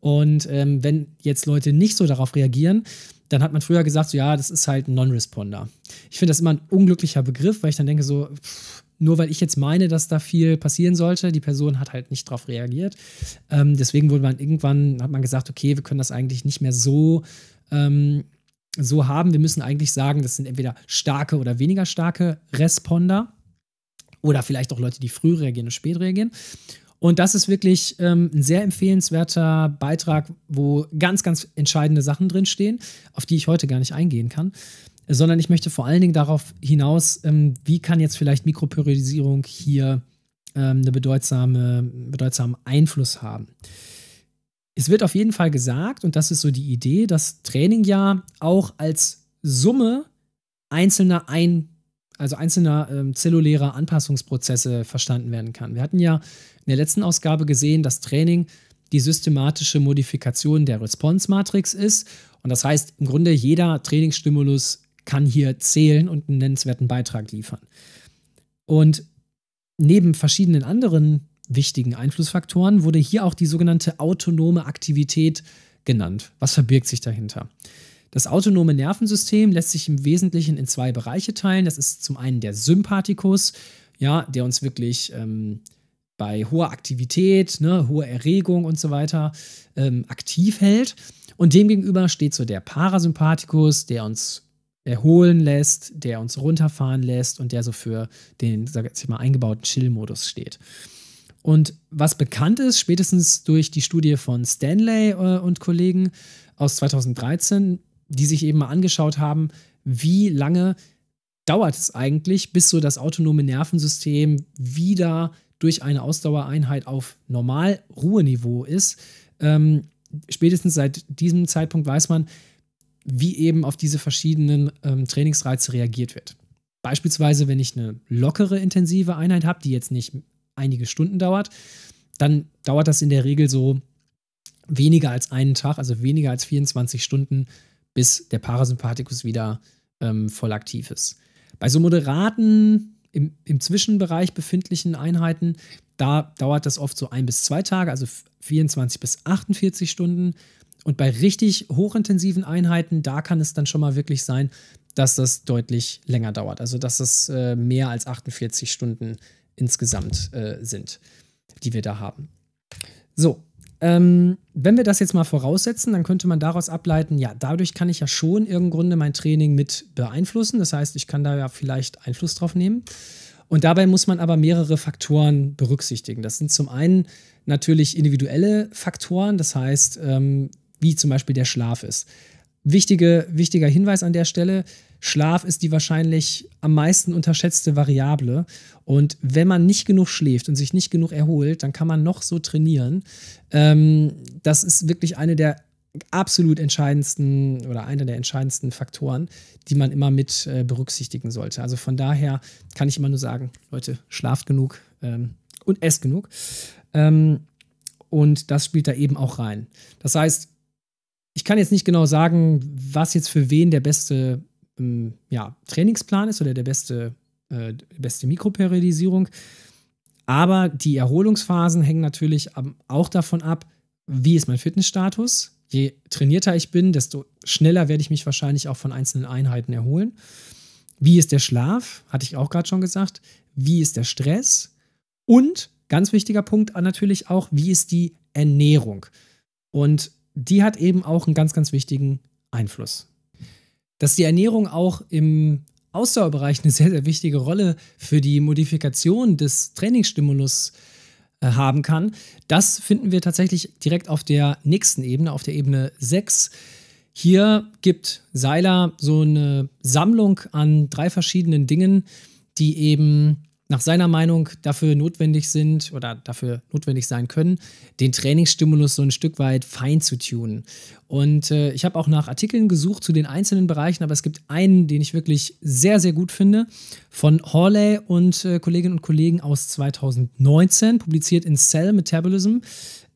Und ähm, wenn jetzt Leute nicht so darauf reagieren, dann hat man früher gesagt, so, ja, das ist halt ein Non-Responder. Ich finde das immer ein unglücklicher Begriff, weil ich dann denke so, pff, nur weil ich jetzt meine, dass da viel passieren sollte, die Person hat halt nicht darauf reagiert. Ähm, deswegen wurde man irgendwann, hat man gesagt, okay, wir können das eigentlich nicht mehr so, ähm, so haben. Wir müssen eigentlich sagen, das sind entweder starke oder weniger starke Responder oder vielleicht auch Leute, die früh reagieren und spät reagieren. Und das ist wirklich ähm, ein sehr empfehlenswerter Beitrag, wo ganz, ganz entscheidende Sachen drinstehen, auf die ich heute gar nicht eingehen kann sondern ich möchte vor allen Dingen darauf hinaus, ähm, wie kann jetzt vielleicht Mikroperiodisierung hier ähm, einen bedeutsame, bedeutsamen Einfluss haben. Es wird auf jeden Fall gesagt, und das ist so die Idee, dass Training ja auch als Summe einzelner ein also einzelner ähm, zellulärer Anpassungsprozesse verstanden werden kann. Wir hatten ja in der letzten Ausgabe gesehen, dass Training die systematische Modifikation der Response-Matrix ist. Und das heißt, im Grunde jeder Trainingsstimulus kann hier zählen und einen nennenswerten Beitrag liefern. Und neben verschiedenen anderen wichtigen Einflussfaktoren wurde hier auch die sogenannte autonome Aktivität genannt. Was verbirgt sich dahinter? Das autonome Nervensystem lässt sich im Wesentlichen in zwei Bereiche teilen. Das ist zum einen der Sympathikus, ja, der uns wirklich ähm, bei hoher Aktivität, ne, hoher Erregung und so weiter ähm, aktiv hält. Und demgegenüber steht so der Parasympathikus, der uns erholen lässt, der uns runterfahren lässt und der so für den, sag ich mal, eingebauten Chill-Modus steht. Und was bekannt ist, spätestens durch die Studie von Stanley äh, und Kollegen aus 2013, die sich eben mal angeschaut haben, wie lange dauert es eigentlich, bis so das autonome Nervensystem wieder durch eine Ausdauereinheit auf Normal-Ruheniveau ist. Ähm, spätestens seit diesem Zeitpunkt weiß man, wie eben auf diese verschiedenen ähm, Trainingsreize reagiert wird. Beispielsweise, wenn ich eine lockere, intensive Einheit habe, die jetzt nicht einige Stunden dauert, dann dauert das in der Regel so weniger als einen Tag, also weniger als 24 Stunden, bis der Parasympathikus wieder ähm, voll aktiv ist. Bei so moderaten, im, im, Zwischenbereich befindlichen Einheiten, da dauert das oft so ein bis zwei Tage, also 24 bis 48 Stunden. Und bei richtig hochintensiven Einheiten, da kann es dann schon mal wirklich sein, dass das deutlich länger dauert. Also dass es äh, mehr als 48 Stunden insgesamt äh, sind, die wir da haben. So, ähm, wenn wir das jetzt mal voraussetzen, dann könnte man daraus ableiten, ja, dadurch kann ich ja schon im Grunde mein Training mit beeinflussen. Das heißt, ich kann da ja vielleicht Einfluss drauf nehmen. Und dabei muss man aber mehrere Faktoren berücksichtigen. Das sind zum einen natürlich individuelle Faktoren. Das heißt, ähm, wie zum Beispiel der Schlaf ist. Wichtige, wichtiger Hinweis an der Stelle, Schlaf ist die wahrscheinlich am meisten unterschätzte Variable. Und wenn man nicht genug schläft und sich nicht genug erholt, dann kann man noch so trainieren. Ähm, das ist wirklich eine der absolut entscheidendsten oder einer der entscheidendsten Faktoren, die man immer mit äh, berücksichtigen sollte. Also von daher kann ich immer nur sagen, Leute, schlaft genug ähm, und esst genug. Ähm, und das spielt da eben auch rein. Das heißt, ich kann jetzt nicht genau sagen, was jetzt für wen der beste ähm, ja, Trainingsplan ist oder der beste, äh, beste Mikroperiodisierung. Aber die Erholungsphasen hängen natürlich auch davon ab, wie ist mein Fitnessstatus. Je trainierter ich bin, desto schneller werde ich mich wahrscheinlich auch von einzelnen Einheiten erholen. Wie ist der Schlaf? Hatte ich auch gerade schon gesagt. Wie ist der Stress? Und ganz wichtiger Punkt natürlich auch, wie ist die Ernährung? Und die hat eben auch einen ganz, ganz wichtigen Einfluss. Dass die Ernährung auch im Ausdauerbereich eine sehr, sehr wichtige Rolle für die Modifikation des Trainingsstimulus äh, haben kann, das finden wir tatsächlich direkt auf der nächsten Ebene, auf der Ebene 6. Hier gibt Seiler so eine Sammlung an drei verschiedenen Dingen, die eben nach seiner Meinung dafür notwendig sind oder dafür notwendig sein können, den Trainingsstimulus so ein Stück weit fein zu tunen. Und äh, ich habe auch nach Artikeln gesucht zu den einzelnen Bereichen, aber es gibt einen, den ich wirklich sehr, sehr gut finde, von Hawley und äh, Kolleginnen und Kollegen aus 2019, publiziert in Cell Metabolism.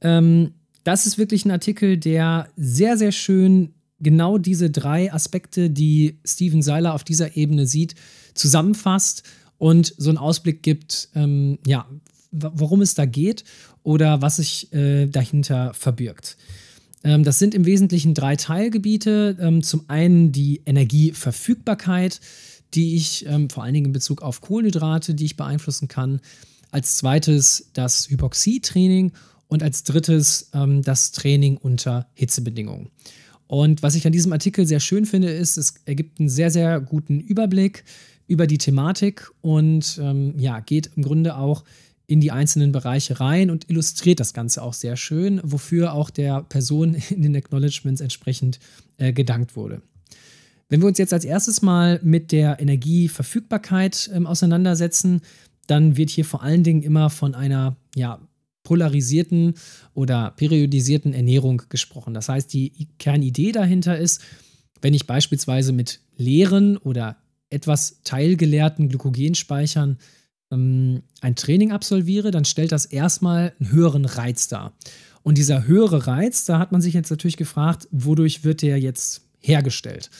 Ähm, das ist wirklich ein Artikel, der sehr, sehr schön genau diese drei Aspekte, die Steven Seiler auf dieser Ebene sieht, zusammenfasst und so einen Ausblick gibt, ähm, ja, worum es da geht oder was sich äh, dahinter verbirgt. Ähm, das sind im Wesentlichen drei Teilgebiete. Ähm, zum einen die Energieverfügbarkeit, die ich ähm, vor allen Dingen in Bezug auf Kohlenhydrate, die ich beeinflussen kann. Als zweites das Hypoxietraining und als drittes ähm, das Training unter Hitzebedingungen. Und was ich an diesem Artikel sehr schön finde, ist, es ergibt einen sehr, sehr guten Überblick über die Thematik und ähm, ja, geht im Grunde auch in die einzelnen Bereiche rein und illustriert das Ganze auch sehr schön, wofür auch der Person in den Acknowledgements entsprechend äh, gedankt wurde. Wenn wir uns jetzt als erstes mal mit der Energieverfügbarkeit ähm, auseinandersetzen, dann wird hier vor allen Dingen immer von einer ja, polarisierten oder periodisierten Ernährung gesprochen. Das heißt, die Kernidee dahinter ist, wenn ich beispielsweise mit leeren oder etwas teilgeleerten Glykogenspeichern ähm, ein Training absolviere, dann stellt das erstmal einen höheren Reiz dar. Und dieser höhere Reiz, da hat man sich jetzt natürlich gefragt, wodurch wird der jetzt hergestellt?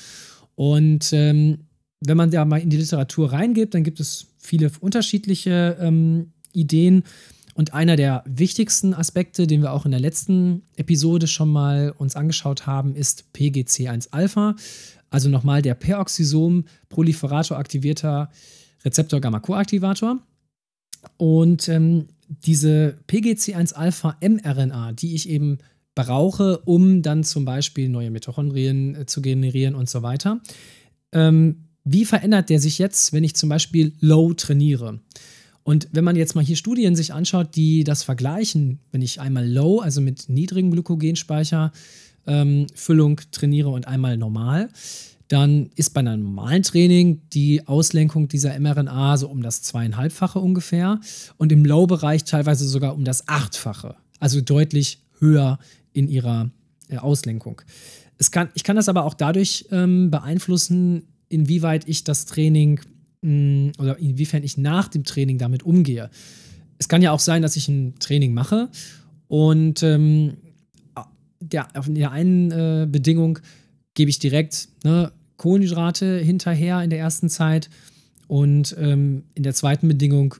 Und ähm, wenn man da mal in die Literatur reingibt, dann gibt es viele unterschiedliche ähm, Ideen. Und einer der wichtigsten Aspekte, den wir auch in der letzten Episode schon mal uns angeschaut haben, ist PGC1-Alpha. Also nochmal der Peroxisom-Proliferator aktivierter Rezeptor Gamma-Co-Aktivator. Und ähm, diese PGC1-Alpha-mRNA, die ich eben brauche, um dann zum Beispiel neue Mitochondrien äh, zu generieren und so weiter. Ähm, wie verändert der sich jetzt, wenn ich zum Beispiel low trainiere? Und wenn man jetzt mal hier Studien sich anschaut, die das vergleichen, wenn ich einmal low, also mit niedrigem Glykogenspeicher, ähm, Füllung trainiere und einmal normal, dann ist bei einem normalen Training die Auslenkung dieser mRNA so um das zweieinhalbfache ungefähr und im Low-Bereich teilweise sogar um das achtfache, also deutlich höher in ihrer äh, Auslenkung. Es kann, ich kann das aber auch dadurch ähm, beeinflussen, inwieweit ich das Training mh, mm, oder inwiefern ich nach dem Training damit umgehe. Es kann ja auch sein, dass ich ein Training mache und ähm, der, auf der einen äh, Bedingung gebe ich direkt ne, Kohlenhydrate hinterher in der ersten Zeit und ähm, in der zweiten Bedingung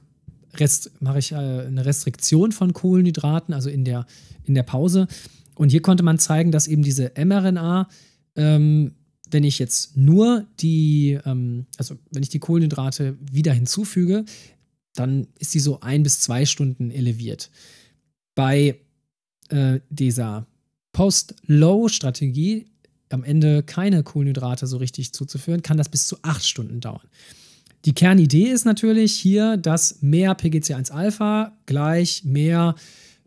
mache ich äh, eine Restriktion von Kohlenhydraten, also in der, in der Pause. Und hier konnte man zeigen, dass eben diese mRNA, ähm, wenn ich jetzt nur die, ähm, also wenn ich die Kohlenhydrate wieder hinzufüge, dann ist sie so ein bis zwei Stunden eleviert. Bei äh, dieser Post-Low-Strategie, am Ende keine Kohlenhydrate so richtig zuzuführen, kann das bis zu acht Stunden dauern. Die Kernidee ist natürlich hier, dass mehr PGC1-Alpha gleich mehr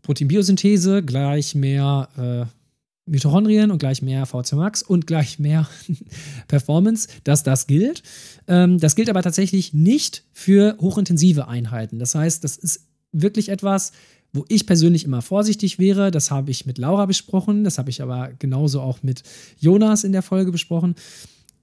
Proteinbiosynthese, gleich mehr äh, Mitochondrien und gleich mehr VC Max und gleich mehr Performance, dass das gilt. Ähm, das gilt aber tatsächlich nicht für hochintensive Einheiten. Das heißt, das ist wirklich etwas, wo ich persönlich immer vorsichtig wäre, das habe ich mit Laura besprochen, das habe ich aber genauso auch mit Jonas in der Folge besprochen.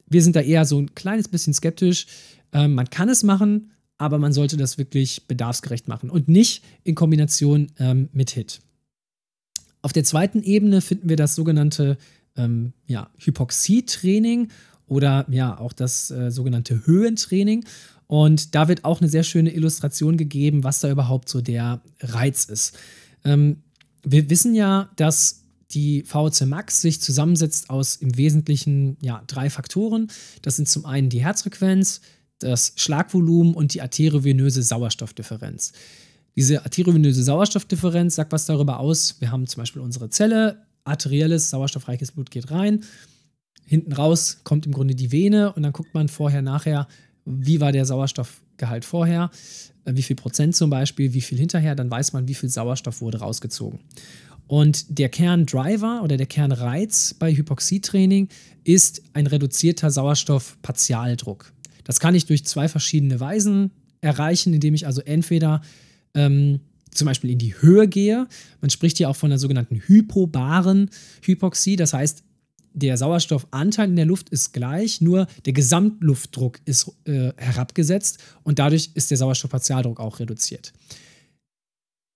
Wir sind da eher so ein kleines bisschen skeptisch. Ähm, man kann es machen, aber man sollte das wirklich bedarfsgerecht machen und nicht in Kombination ähm, mit Hit. Auf der zweiten Ebene finden wir das sogenannte ähm, ja, Hypoxie-Training oder ja auch das äh, sogenannte Höhentraining. Und da wird auch eine sehr schöne Illustration gegeben, was da überhaupt so der Reiz ist. Ähm, wir wissen ja, dass die VOC Max sich zusammensetzt aus im Wesentlichen ja, drei Faktoren. Das sind zum einen die Herzfrequenz, das Schlagvolumen und die arteriovenöse Sauerstoffdifferenz. Diese arteriovenöse Sauerstoffdifferenz sagt was darüber aus. Wir haben zum Beispiel unsere Zelle, arterielles, sauerstoffreiches Blut geht rein. Hinten raus kommt im Grunde die Vene und dann guckt man vorher, nachher, wie war der Sauerstoffgehalt vorher, äh, wie viel Prozent zum Beispiel, wie viel hinterher, dann weiß man, wie viel Sauerstoff wurde rausgezogen. Und der Kerndriver oder der Kernreiz bei Hypoxietraining ist ein reduzierter Sauerstoffpartialdruck. Das kann ich durch zwei verschiedene Weisen erreichen, indem ich also entweder ähm, zum Beispiel in die Höhe gehe. Man spricht hier auch von der sogenannten hypobaren Hypoxie. Das heißt, der Sauerstoffanteil in der Luft ist gleich, nur der Gesamtluftdruck ist äh, herabgesetzt und dadurch ist der Sauerstoffpartialdruck auch reduziert.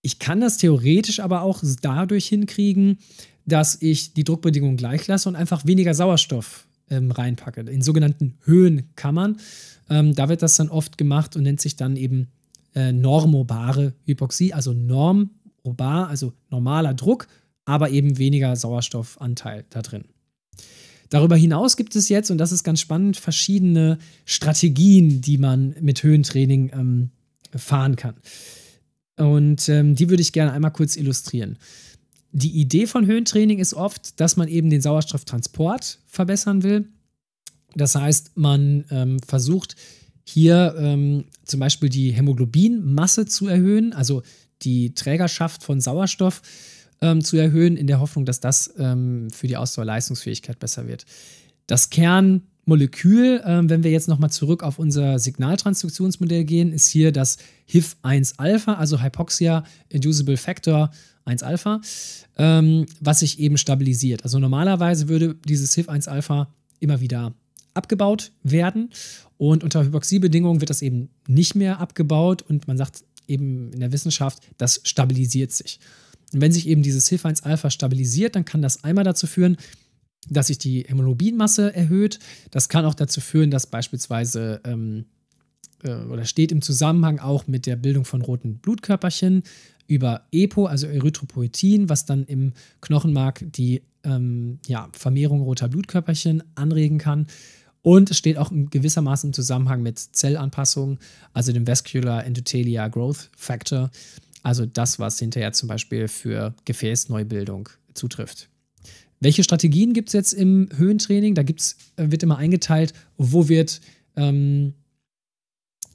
Ich kann das theoretisch aber auch dadurch hinkriegen, dass ich die Druckbedingungen gleich lasse und einfach weniger Sauerstoff ähm, reinpacke, in sogenannten Höhenkammern. Ähm, da wird das dann oft gemacht und nennt sich dann eben äh, normobare Hypoxie, also normobar, also normaler Druck, aber eben weniger Sauerstoffanteil da drin. Darüber hinaus gibt es jetzt, und das ist ganz spannend, verschiedene Strategien, die man mit Höhentraining ähm, fahren kann. Und ähm, die würde ich gerne einmal kurz illustrieren. Die Idee von Höhentraining ist oft, dass man eben den Sauerstofftransport verbessern will. Das heißt, man ähm, versucht hier ähm, zum Beispiel die Hämoglobinmasse zu erhöhen, also die Trägerschaft von Sauerstoff ähm, zu erhöhen, in der Hoffnung, dass das ähm, für die Ausdauerleistungsfähigkeit besser wird. Das Kernmolekül, ähm, wenn wir jetzt nochmal zurück auf unser Signaltransduktionsmodell gehen, ist hier das HIF-1-Alpha, also Hypoxia Inducible Factor 1-Alpha, ähm, was sich eben stabilisiert. Also normalerweise würde dieses HIF-1-Alpha immer wieder abgebaut werden und unter Hypoxiebedingungen wird das eben nicht mehr abgebaut und man sagt eben in der Wissenschaft, das stabilisiert sich. Und wenn sich eben dieses 1 alpha stabilisiert, dann kann das einmal dazu führen, dass sich die Hämoglobinmasse erhöht. Das kann auch dazu führen, dass beispielsweise ähm, äh, oder steht im Zusammenhang auch mit der Bildung von roten Blutkörperchen über EPO, also Erythropoetin, was dann im Knochenmark die ähm, ja, Vermehrung roter Blutkörperchen anregen kann. Und es steht auch in gewissermaßen im Zusammenhang mit Zellanpassungen, also dem Vascular Endothelia Growth Factor. Also das, was hinterher zum Beispiel für Gefäßneubildung zutrifft. Welche Strategien gibt es jetzt im Höhentraining? Da gibt's, äh, wird immer eingeteilt, wo wird ähm,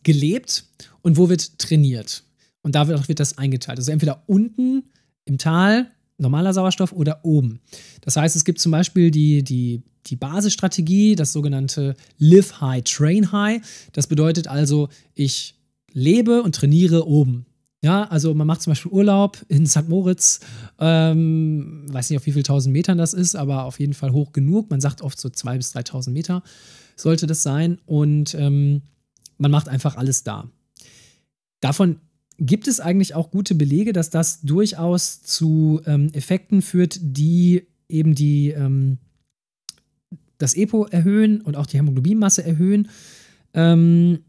gelebt und wo wird trainiert. Und da wird, wird das eingeteilt. Also entweder unten im Tal normaler Sauerstoff oder oben. Das heißt, es gibt zum Beispiel die, die, die Basisstrategie, das sogenannte Live High, Train High. Das bedeutet also, ich lebe und trainiere oben. Ja, also man macht zum Beispiel Urlaub in St. Moritz, ähm, weiß nicht, auf wie viel tausend Metern das ist, aber auf jeden Fall hoch genug. Man sagt oft so zwei bis 3.000 Meter sollte das sein und ähm, man macht einfach alles da. Davon gibt es eigentlich auch gute Belege, dass das durchaus zu ähm, Effekten führt, die eben die, ähm, das EPO erhöhen und auch die Hämoglobinmasse erhöhen. Ähm,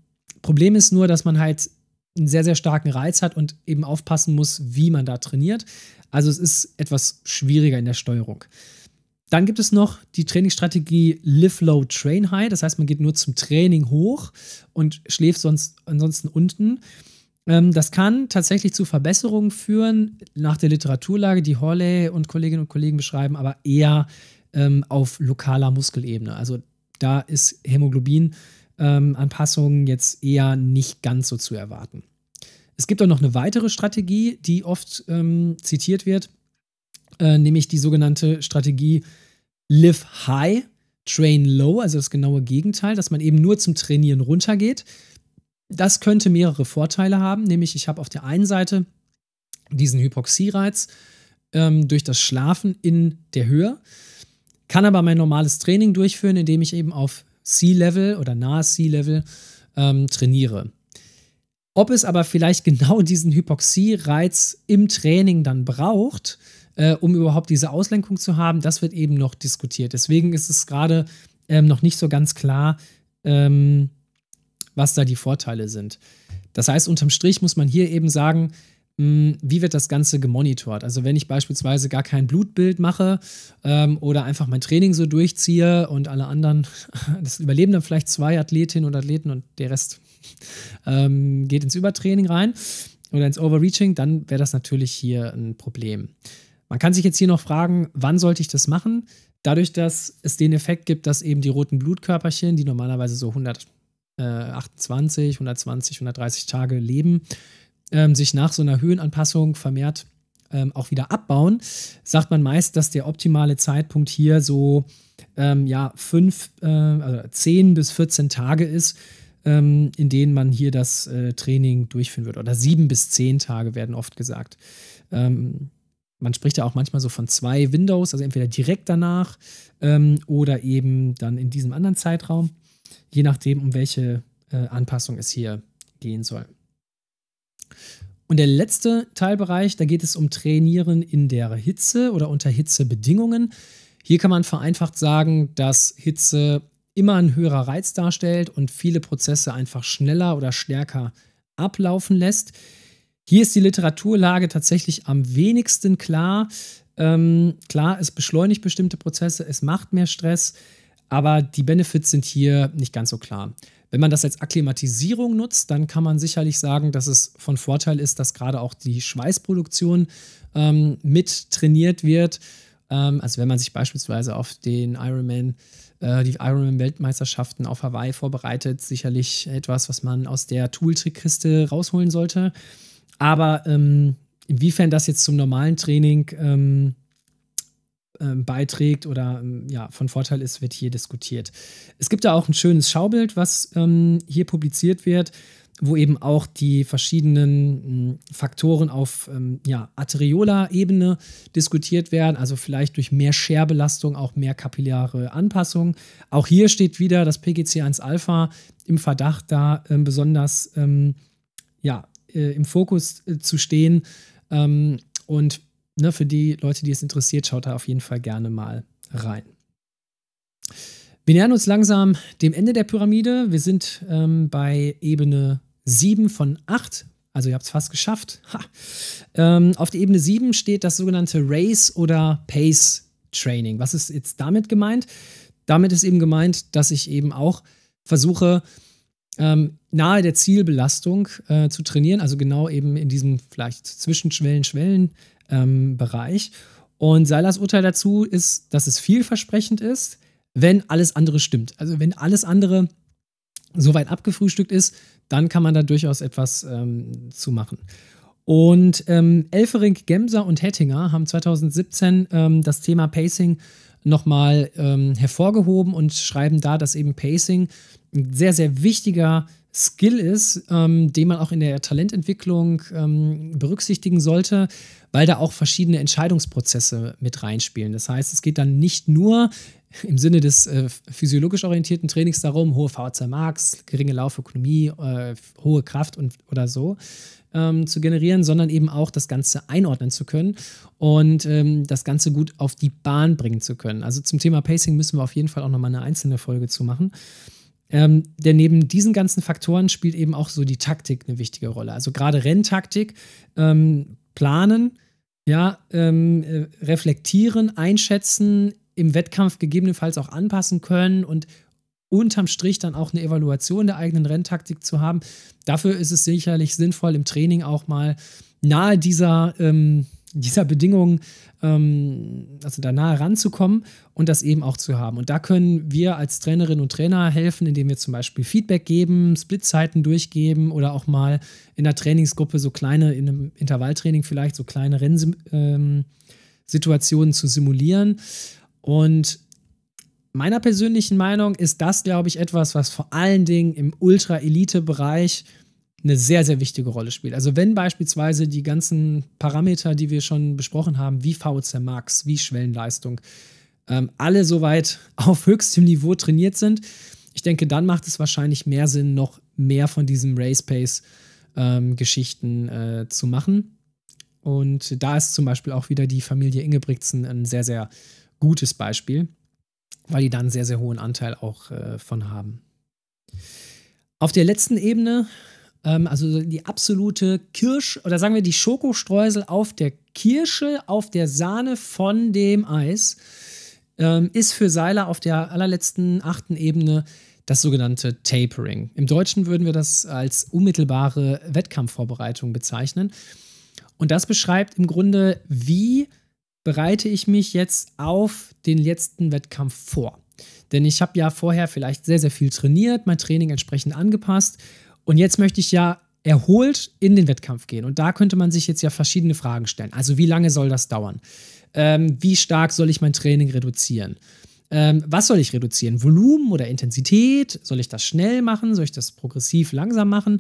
Problem ist nur, dass man halt einen sehr, sehr starken Reiz hat und eben aufpassen muss, wie man da trainiert. Also es ist etwas schwieriger in der Steuerung. Dann gibt es noch die Trainingsstrategie Live Low, Train High. Das heißt, man geht nur zum Training hoch und schläft sonst ansonsten unten. Ähm, das kann tatsächlich zu Verbesserungen führen nach der Literaturlage, die Horley und Kolleginnen und Kollegen beschreiben, aber eher ähm, auf lokaler Muskelebene. Also da ist Hämoglobin ähm, Anpassungen jetzt eher nicht ganz so zu erwarten. Es gibt auch noch eine weitere Strategie, die oft ähm, zitiert wird, äh, nämlich die sogenannte Strategie Live High, Train Low, also das genaue Gegenteil, dass man eben nur zum Trainieren runtergeht. Das könnte mehrere Vorteile haben, nämlich ich habe auf der einen Seite diesen Hypoxiereiz ähm, durch das Schlafen in der Höhe, kann aber mein normales Training durchführen, indem ich eben auf Sea-Level oder nahe Sea-Level ähm, trainiere. Ob es aber vielleicht genau diesen Hypoxie-Reiz im Training dann braucht, äh, um überhaupt diese Auslenkung zu haben, das wird eben noch diskutiert. Deswegen ist es gerade ähm, noch nicht so ganz klar, ähm, was da die Vorteile sind. Das heißt, unterm Strich muss man hier eben sagen, Mm, wie wird das Ganze gemonitort? Also wenn ich beispielsweise gar kein Blutbild mache ähm, oder einfach mein Training so durchziehe und alle anderen, das überleben dann vielleicht zwei Athletinnen und Athleten und der Rest ähm, geht ins Übertraining rein oder ins Overreaching, dann wäre das natürlich hier ein Problem. Man kann sich jetzt hier noch fragen, wann sollte ich das machen? Dadurch, dass es den Effekt gibt, dass eben die roten Blutkörperchen, die normalerweise so 128, 120, 130 Tage leben, ähm, sich nach so einer Höhenanpassung vermehrt ähm, auch wieder abbauen, sagt man meist, dass der optimale Zeitpunkt hier so ähm, ja, fünf, äh, also zehn bis 14 Tage ist, ähm, in denen man hier das äh, Training durchführen wird. Oder sieben bis zehn Tage werden oft gesagt. Ähm, man spricht ja auch manchmal so von zwei Windows, also entweder direkt danach ähm, oder eben dann in diesem anderen Zeitraum, je nachdem, um welche äh, Anpassung es hier gehen soll. Und der letzte Teilbereich, da geht es um Trainieren in der Hitze oder unter Hitzebedingungen. Hier kann man vereinfacht sagen, dass Hitze immer ein höherer Reiz darstellt und viele Prozesse einfach schneller oder stärker ablaufen lässt. Hier ist die Literaturlage tatsächlich am wenigsten klar. Ähm, klar, es beschleunigt bestimmte Prozesse, es macht mehr Stress, aber die Benefits sind hier nicht ganz so klar. Wenn man das als Akklimatisierung nutzt, dann kann man sicherlich sagen, dass es von Vorteil ist, dass gerade auch die Schweißproduktion ähm, mit trainiert wird. Ähm, also wenn man sich beispielsweise auf den Ironman, äh, die Ironman-Weltmeisterschaften auf Hawaii vorbereitet, sicherlich etwas, was man aus der Tooltrickkiste rausholen sollte. Aber ähm, inwiefern das jetzt zum normalen Training ähm, ähm, beiträgt oder ähm, ja, von Vorteil ist, wird hier diskutiert. Es gibt da auch ein schönes Schaubild, was ähm, hier publiziert wird, wo eben auch die verschiedenen hm, Faktoren auf ähm, ja, Arteriola-Ebene diskutiert werden, also vielleicht durch mehr Scherbelastung auch mehr kapillare Anpassung. Auch hier steht wieder das PGC1-Alpha im Verdacht, da ähm, besonders ähm, ja, äh, im Fokus äh, zu stehen. und ne, für die Leute, die es interessiert, schaut da auf jeden Fall gerne mal rein. Wir nähern uns langsam dem Ende der Pyramide. Wir sind ähm, bei Ebene 7 von 8. Also ihr habt es fast geschafft. Ähm, auf der Ebene 7 steht das sogenannte Race oder Pace Training. Was ist jetzt damit gemeint? Damit ist eben gemeint, dass ich eben auch versuche, ähm, nahe der Zielbelastung äh, zu trainieren, also genau eben in diesem vielleicht zwischenschwellen schwellen schwellen ähm, Bereich. Und Seilers Urteil dazu ist, dass es vielversprechend ist, wenn alles andere stimmt. Also wenn alles andere so weit abgefrühstückt ist, dann kann man da durchaus etwas ähm, zu machen. Und ähm, Elferink, Gemser und Hettinger haben 2017 ähm, das Thema Pacing nochmal ähm, hervorgehoben und schreiben da, dass eben Pacing ein sehr, sehr wichtiger Skill ist, ähm, den man auch in der Talententwicklung ähm, berücksichtigen sollte, weil da auch verschiedene Entscheidungsprozesse mit reinspielen. Das heißt, es geht dann nicht nur im Sinne des äh, physiologisch orientierten Trainings darum, hohe VHC Max, geringe Laufökonomie, äh, hohe Kraft und oder so ähm, zu generieren, sondern eben auch das Ganze einordnen zu können und ähm, das Ganze gut auf die Bahn bringen zu können. Also zum Thema Pacing müssen wir auf jeden Fall auch nochmal eine einzelne Folge zu machen. Ähm, denn neben diesen ganzen Faktoren spielt eben auch so die Taktik eine wichtige Rolle. Also gerade Renntaktik, ähm, planen, ja, ähm, äh, reflektieren, einschätzen, im Wettkampf gegebenenfalls auch anpassen können und unterm Strich dann auch eine Evaluation der eigenen Renntaktik zu haben. Dafür ist es sicherlich sinnvoll, im Training auch mal nahe dieser ähm, dieser Bedingungen, ähm, also da nahe ranzukommen und das eben auch zu haben. Und da können wir als Trainerinnen und Trainer helfen, indem wir zum Beispiel Feedback geben, Splitzeiten durchgeben oder auch mal in der Trainingsgruppe so kleine, in einem Intervalltraining vielleicht so kleine Rennsituationen ähm, zu simulieren. Und meiner persönlichen Meinung ist das, glaube ich, etwas, was vor allen Dingen im Ultra-Elite-Bereich äh, eine sehr, sehr wichtige Rolle spielt. Also wenn beispielsweise die ganzen Parameter, die wir schon besprochen haben, wie VOC Max, wie Schwellenleistung, ähm, alle soweit auf höchstem Niveau trainiert sind, ich denke, dann macht es wahrscheinlich mehr Sinn, noch mehr von diesem Race Pace ähm, Geschichten äh, zu machen. Und da ist zum Beispiel auch wieder die Familie Ingebrigtsen ein sehr, sehr gutes Beispiel, weil die dann einen sehr, sehr hohen Anteil auch äh, von haben. Auf der letzten Ebene ähm, also die absolute Kirsch, oder sagen wir die Schokostreusel auf der Kirsche, auf der Sahne von dem Eis, ähm, ist für Seiler auf der allerletzten achten Ebene das sogenannte Tapering. Im Deutschen würden wir das als unmittelbare Wettkampfvorbereitung bezeichnen. Und das beschreibt im Grunde, wie bereite ich mich jetzt auf den letzten Wettkampf vor. Denn ich habe ja vorher vielleicht sehr, sehr viel trainiert, mein Training entsprechend angepasst und jetzt möchte ich ja erholt in den Wettkampf gehen. Und da könnte man sich jetzt ja verschiedene Fragen stellen. Also wie lange soll das dauern? Ähm, wie stark soll ich mein Training reduzieren? Ähm, was soll ich reduzieren? Volumen oder Intensität? Soll ich das schnell machen? Soll ich das progressiv langsam machen?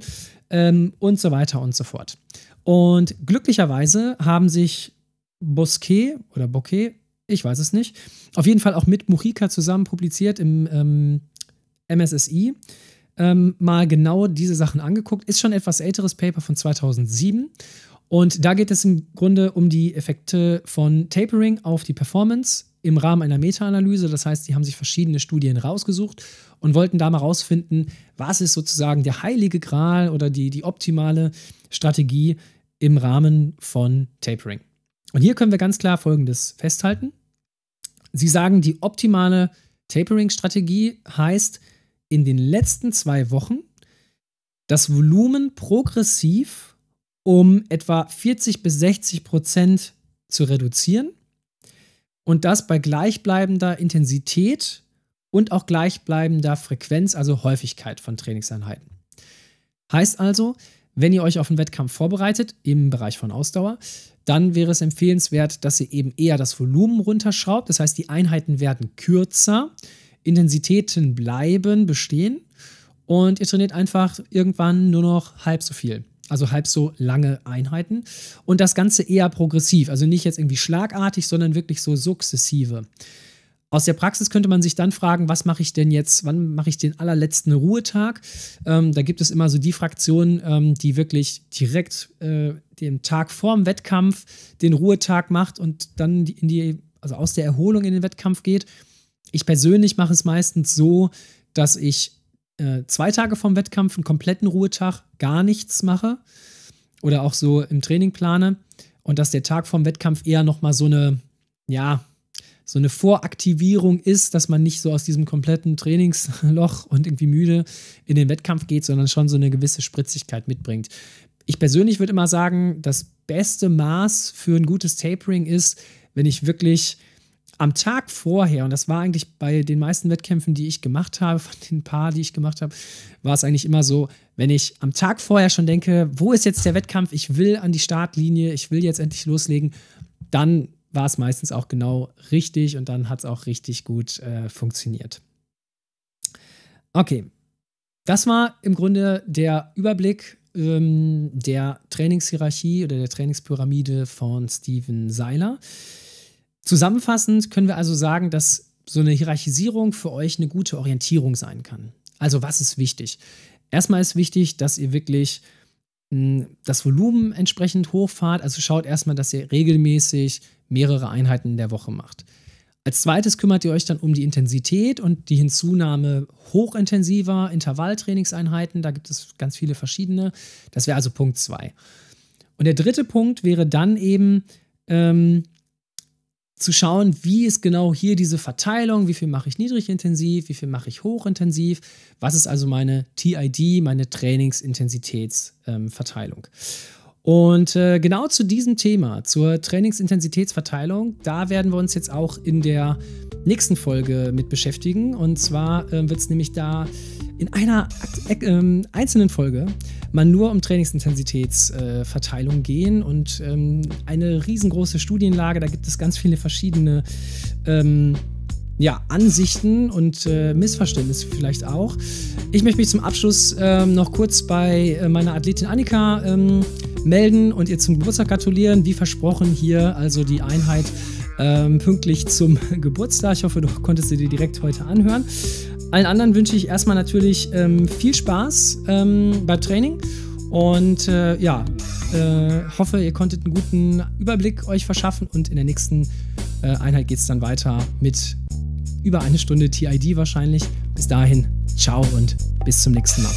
Ähm, und so weiter und so fort. Und glücklicherweise haben sich Bosquet oder Bokeh, ich weiß es nicht, auf jeden Fall auch mit Mujica zusammen publiziert im MSSI. Ähm, ähm, mal genau diese Sachen angeguckt. Ist schon etwas älteres Paper von 2007. Und da geht es im Grunde um die Effekte von Tapering auf die Performance im Rahmen einer Meta-Analyse. Das heißt, die haben sich verschiedene Studien rausgesucht und wollten da mal rausfinden, was ist sozusagen der heilige Gral oder die, die optimale Strategie im Rahmen von Tapering. Und hier können wir ganz klar Folgendes festhalten. Sie sagen, die optimale Tapering-Strategie heißt, in den letzten zwei Wochen das Volumen progressiv um etwa 40 bis 60 Prozent zu reduzieren und das bei gleichbleibender Intensität und auch gleichbleibender Frequenz, also Häufigkeit von Trainingseinheiten. Heißt also, wenn ihr euch auf einen Wettkampf vorbereitet im Bereich von Ausdauer, dann wäre es empfehlenswert, dass ihr eben eher das Volumen runterschraubt. Das heißt, die Einheiten werden kürzer, Intensitäten bleiben, bestehen und ihr trainiert einfach irgendwann nur noch halb so viel. Also halb so lange Einheiten. Und das Ganze eher progressiv. Also nicht jetzt irgendwie schlagartig, sondern wirklich so sukzessive. Aus der Praxis könnte man sich dann fragen, was mache ich denn jetzt, wann mache ich den allerletzten Ruhetag? Ähm, da gibt es immer so die Fraktionen, ähm, die wirklich direkt äh, den Tag vorm Wettkampf den Ruhetag macht und dann in die, also aus der Erholung in den Wettkampf geht. Ich persönlich mache es meistens so, dass ich äh, zwei Tage vom Wettkampf einen kompletten Ruhetag gar nichts mache oder auch so im Training plane und dass der Tag vom Wettkampf eher nochmal so eine, ja, so eine Voraktivierung ist, dass man nicht so aus diesem kompletten Trainingsloch und irgendwie müde in den Wettkampf geht, sondern schon so eine gewisse Spritzigkeit mitbringt. Ich persönlich würde immer sagen, das beste Maß für ein gutes Tapering ist, wenn ich wirklich am Tag vorher, und das war eigentlich bei den meisten Wettkämpfen, die ich gemacht habe, von den paar, die ich gemacht habe, war es eigentlich immer so, wenn ich am Tag vorher schon denke, wo ist jetzt der Wettkampf, ich will an die Startlinie, ich will jetzt endlich loslegen, dann war es meistens auch genau richtig und dann hat es auch richtig gut äh, funktioniert. Okay, das war im Grunde der Überblick ähm, der Trainingshierarchie oder der Trainingspyramide von Steven Seiler. Zusammenfassend können wir also sagen, dass so eine Hierarchisierung für euch eine gute Orientierung sein kann. Also was ist wichtig? Erstmal ist wichtig, dass ihr wirklich hm, das Volumen entsprechend hochfahrt. Also schaut erstmal, dass ihr regelmäßig mehrere Einheiten in der Woche macht. Als zweites kümmert ihr euch dann um die Intensität und die Hinzunahme hochintensiver Intervalltrainingseinheiten. Da gibt es ganz viele verschiedene. Das wäre also Punkt 2. Und der dritte Punkt wäre dann eben, ähm, zu schauen, wie ist genau hier diese Verteilung, wie viel mache ich niedrigintensiv, wie viel mache ich hochintensiv, was ist also meine TID, meine Trainingsintensitätsverteilung. Ähm, und äh, genau zu diesem Thema, zur Trainingsintensitätsverteilung, da werden wir uns jetzt auch in der nächsten Folge mit beschäftigen. Und zwar äh, wird es nämlich da in einer äh, ähm, einzelnen Folge mal nur um Trainingsintensitätsverteilung äh, gehen und ähm, eine riesengroße Studienlage. Da gibt es ganz viele verschiedene ähm, ja, Ansichten und äh, Missverständnisse vielleicht auch. Ich möchte mich zum Abschluss ähm, noch kurz bei äh, meiner Athletin Annika ähm, melden und ihr zum Geburtstag gratulieren. Wie versprochen hier also die Einheit ähm, pünktlich zum Geburtstag. Ich hoffe, du konntest sie dir direkt heute anhören. Allen anderen wünsche ich erstmal natürlich ähm, viel Spaß ähm, beim Training und äh, ja, äh, hoffe, ihr konntet einen guten Überblick euch verschaffen und in der nächsten äh, Einheit geht es dann weiter mit über eine Stunde TID wahrscheinlich. Bis dahin, ciao und bis zum nächsten Mal.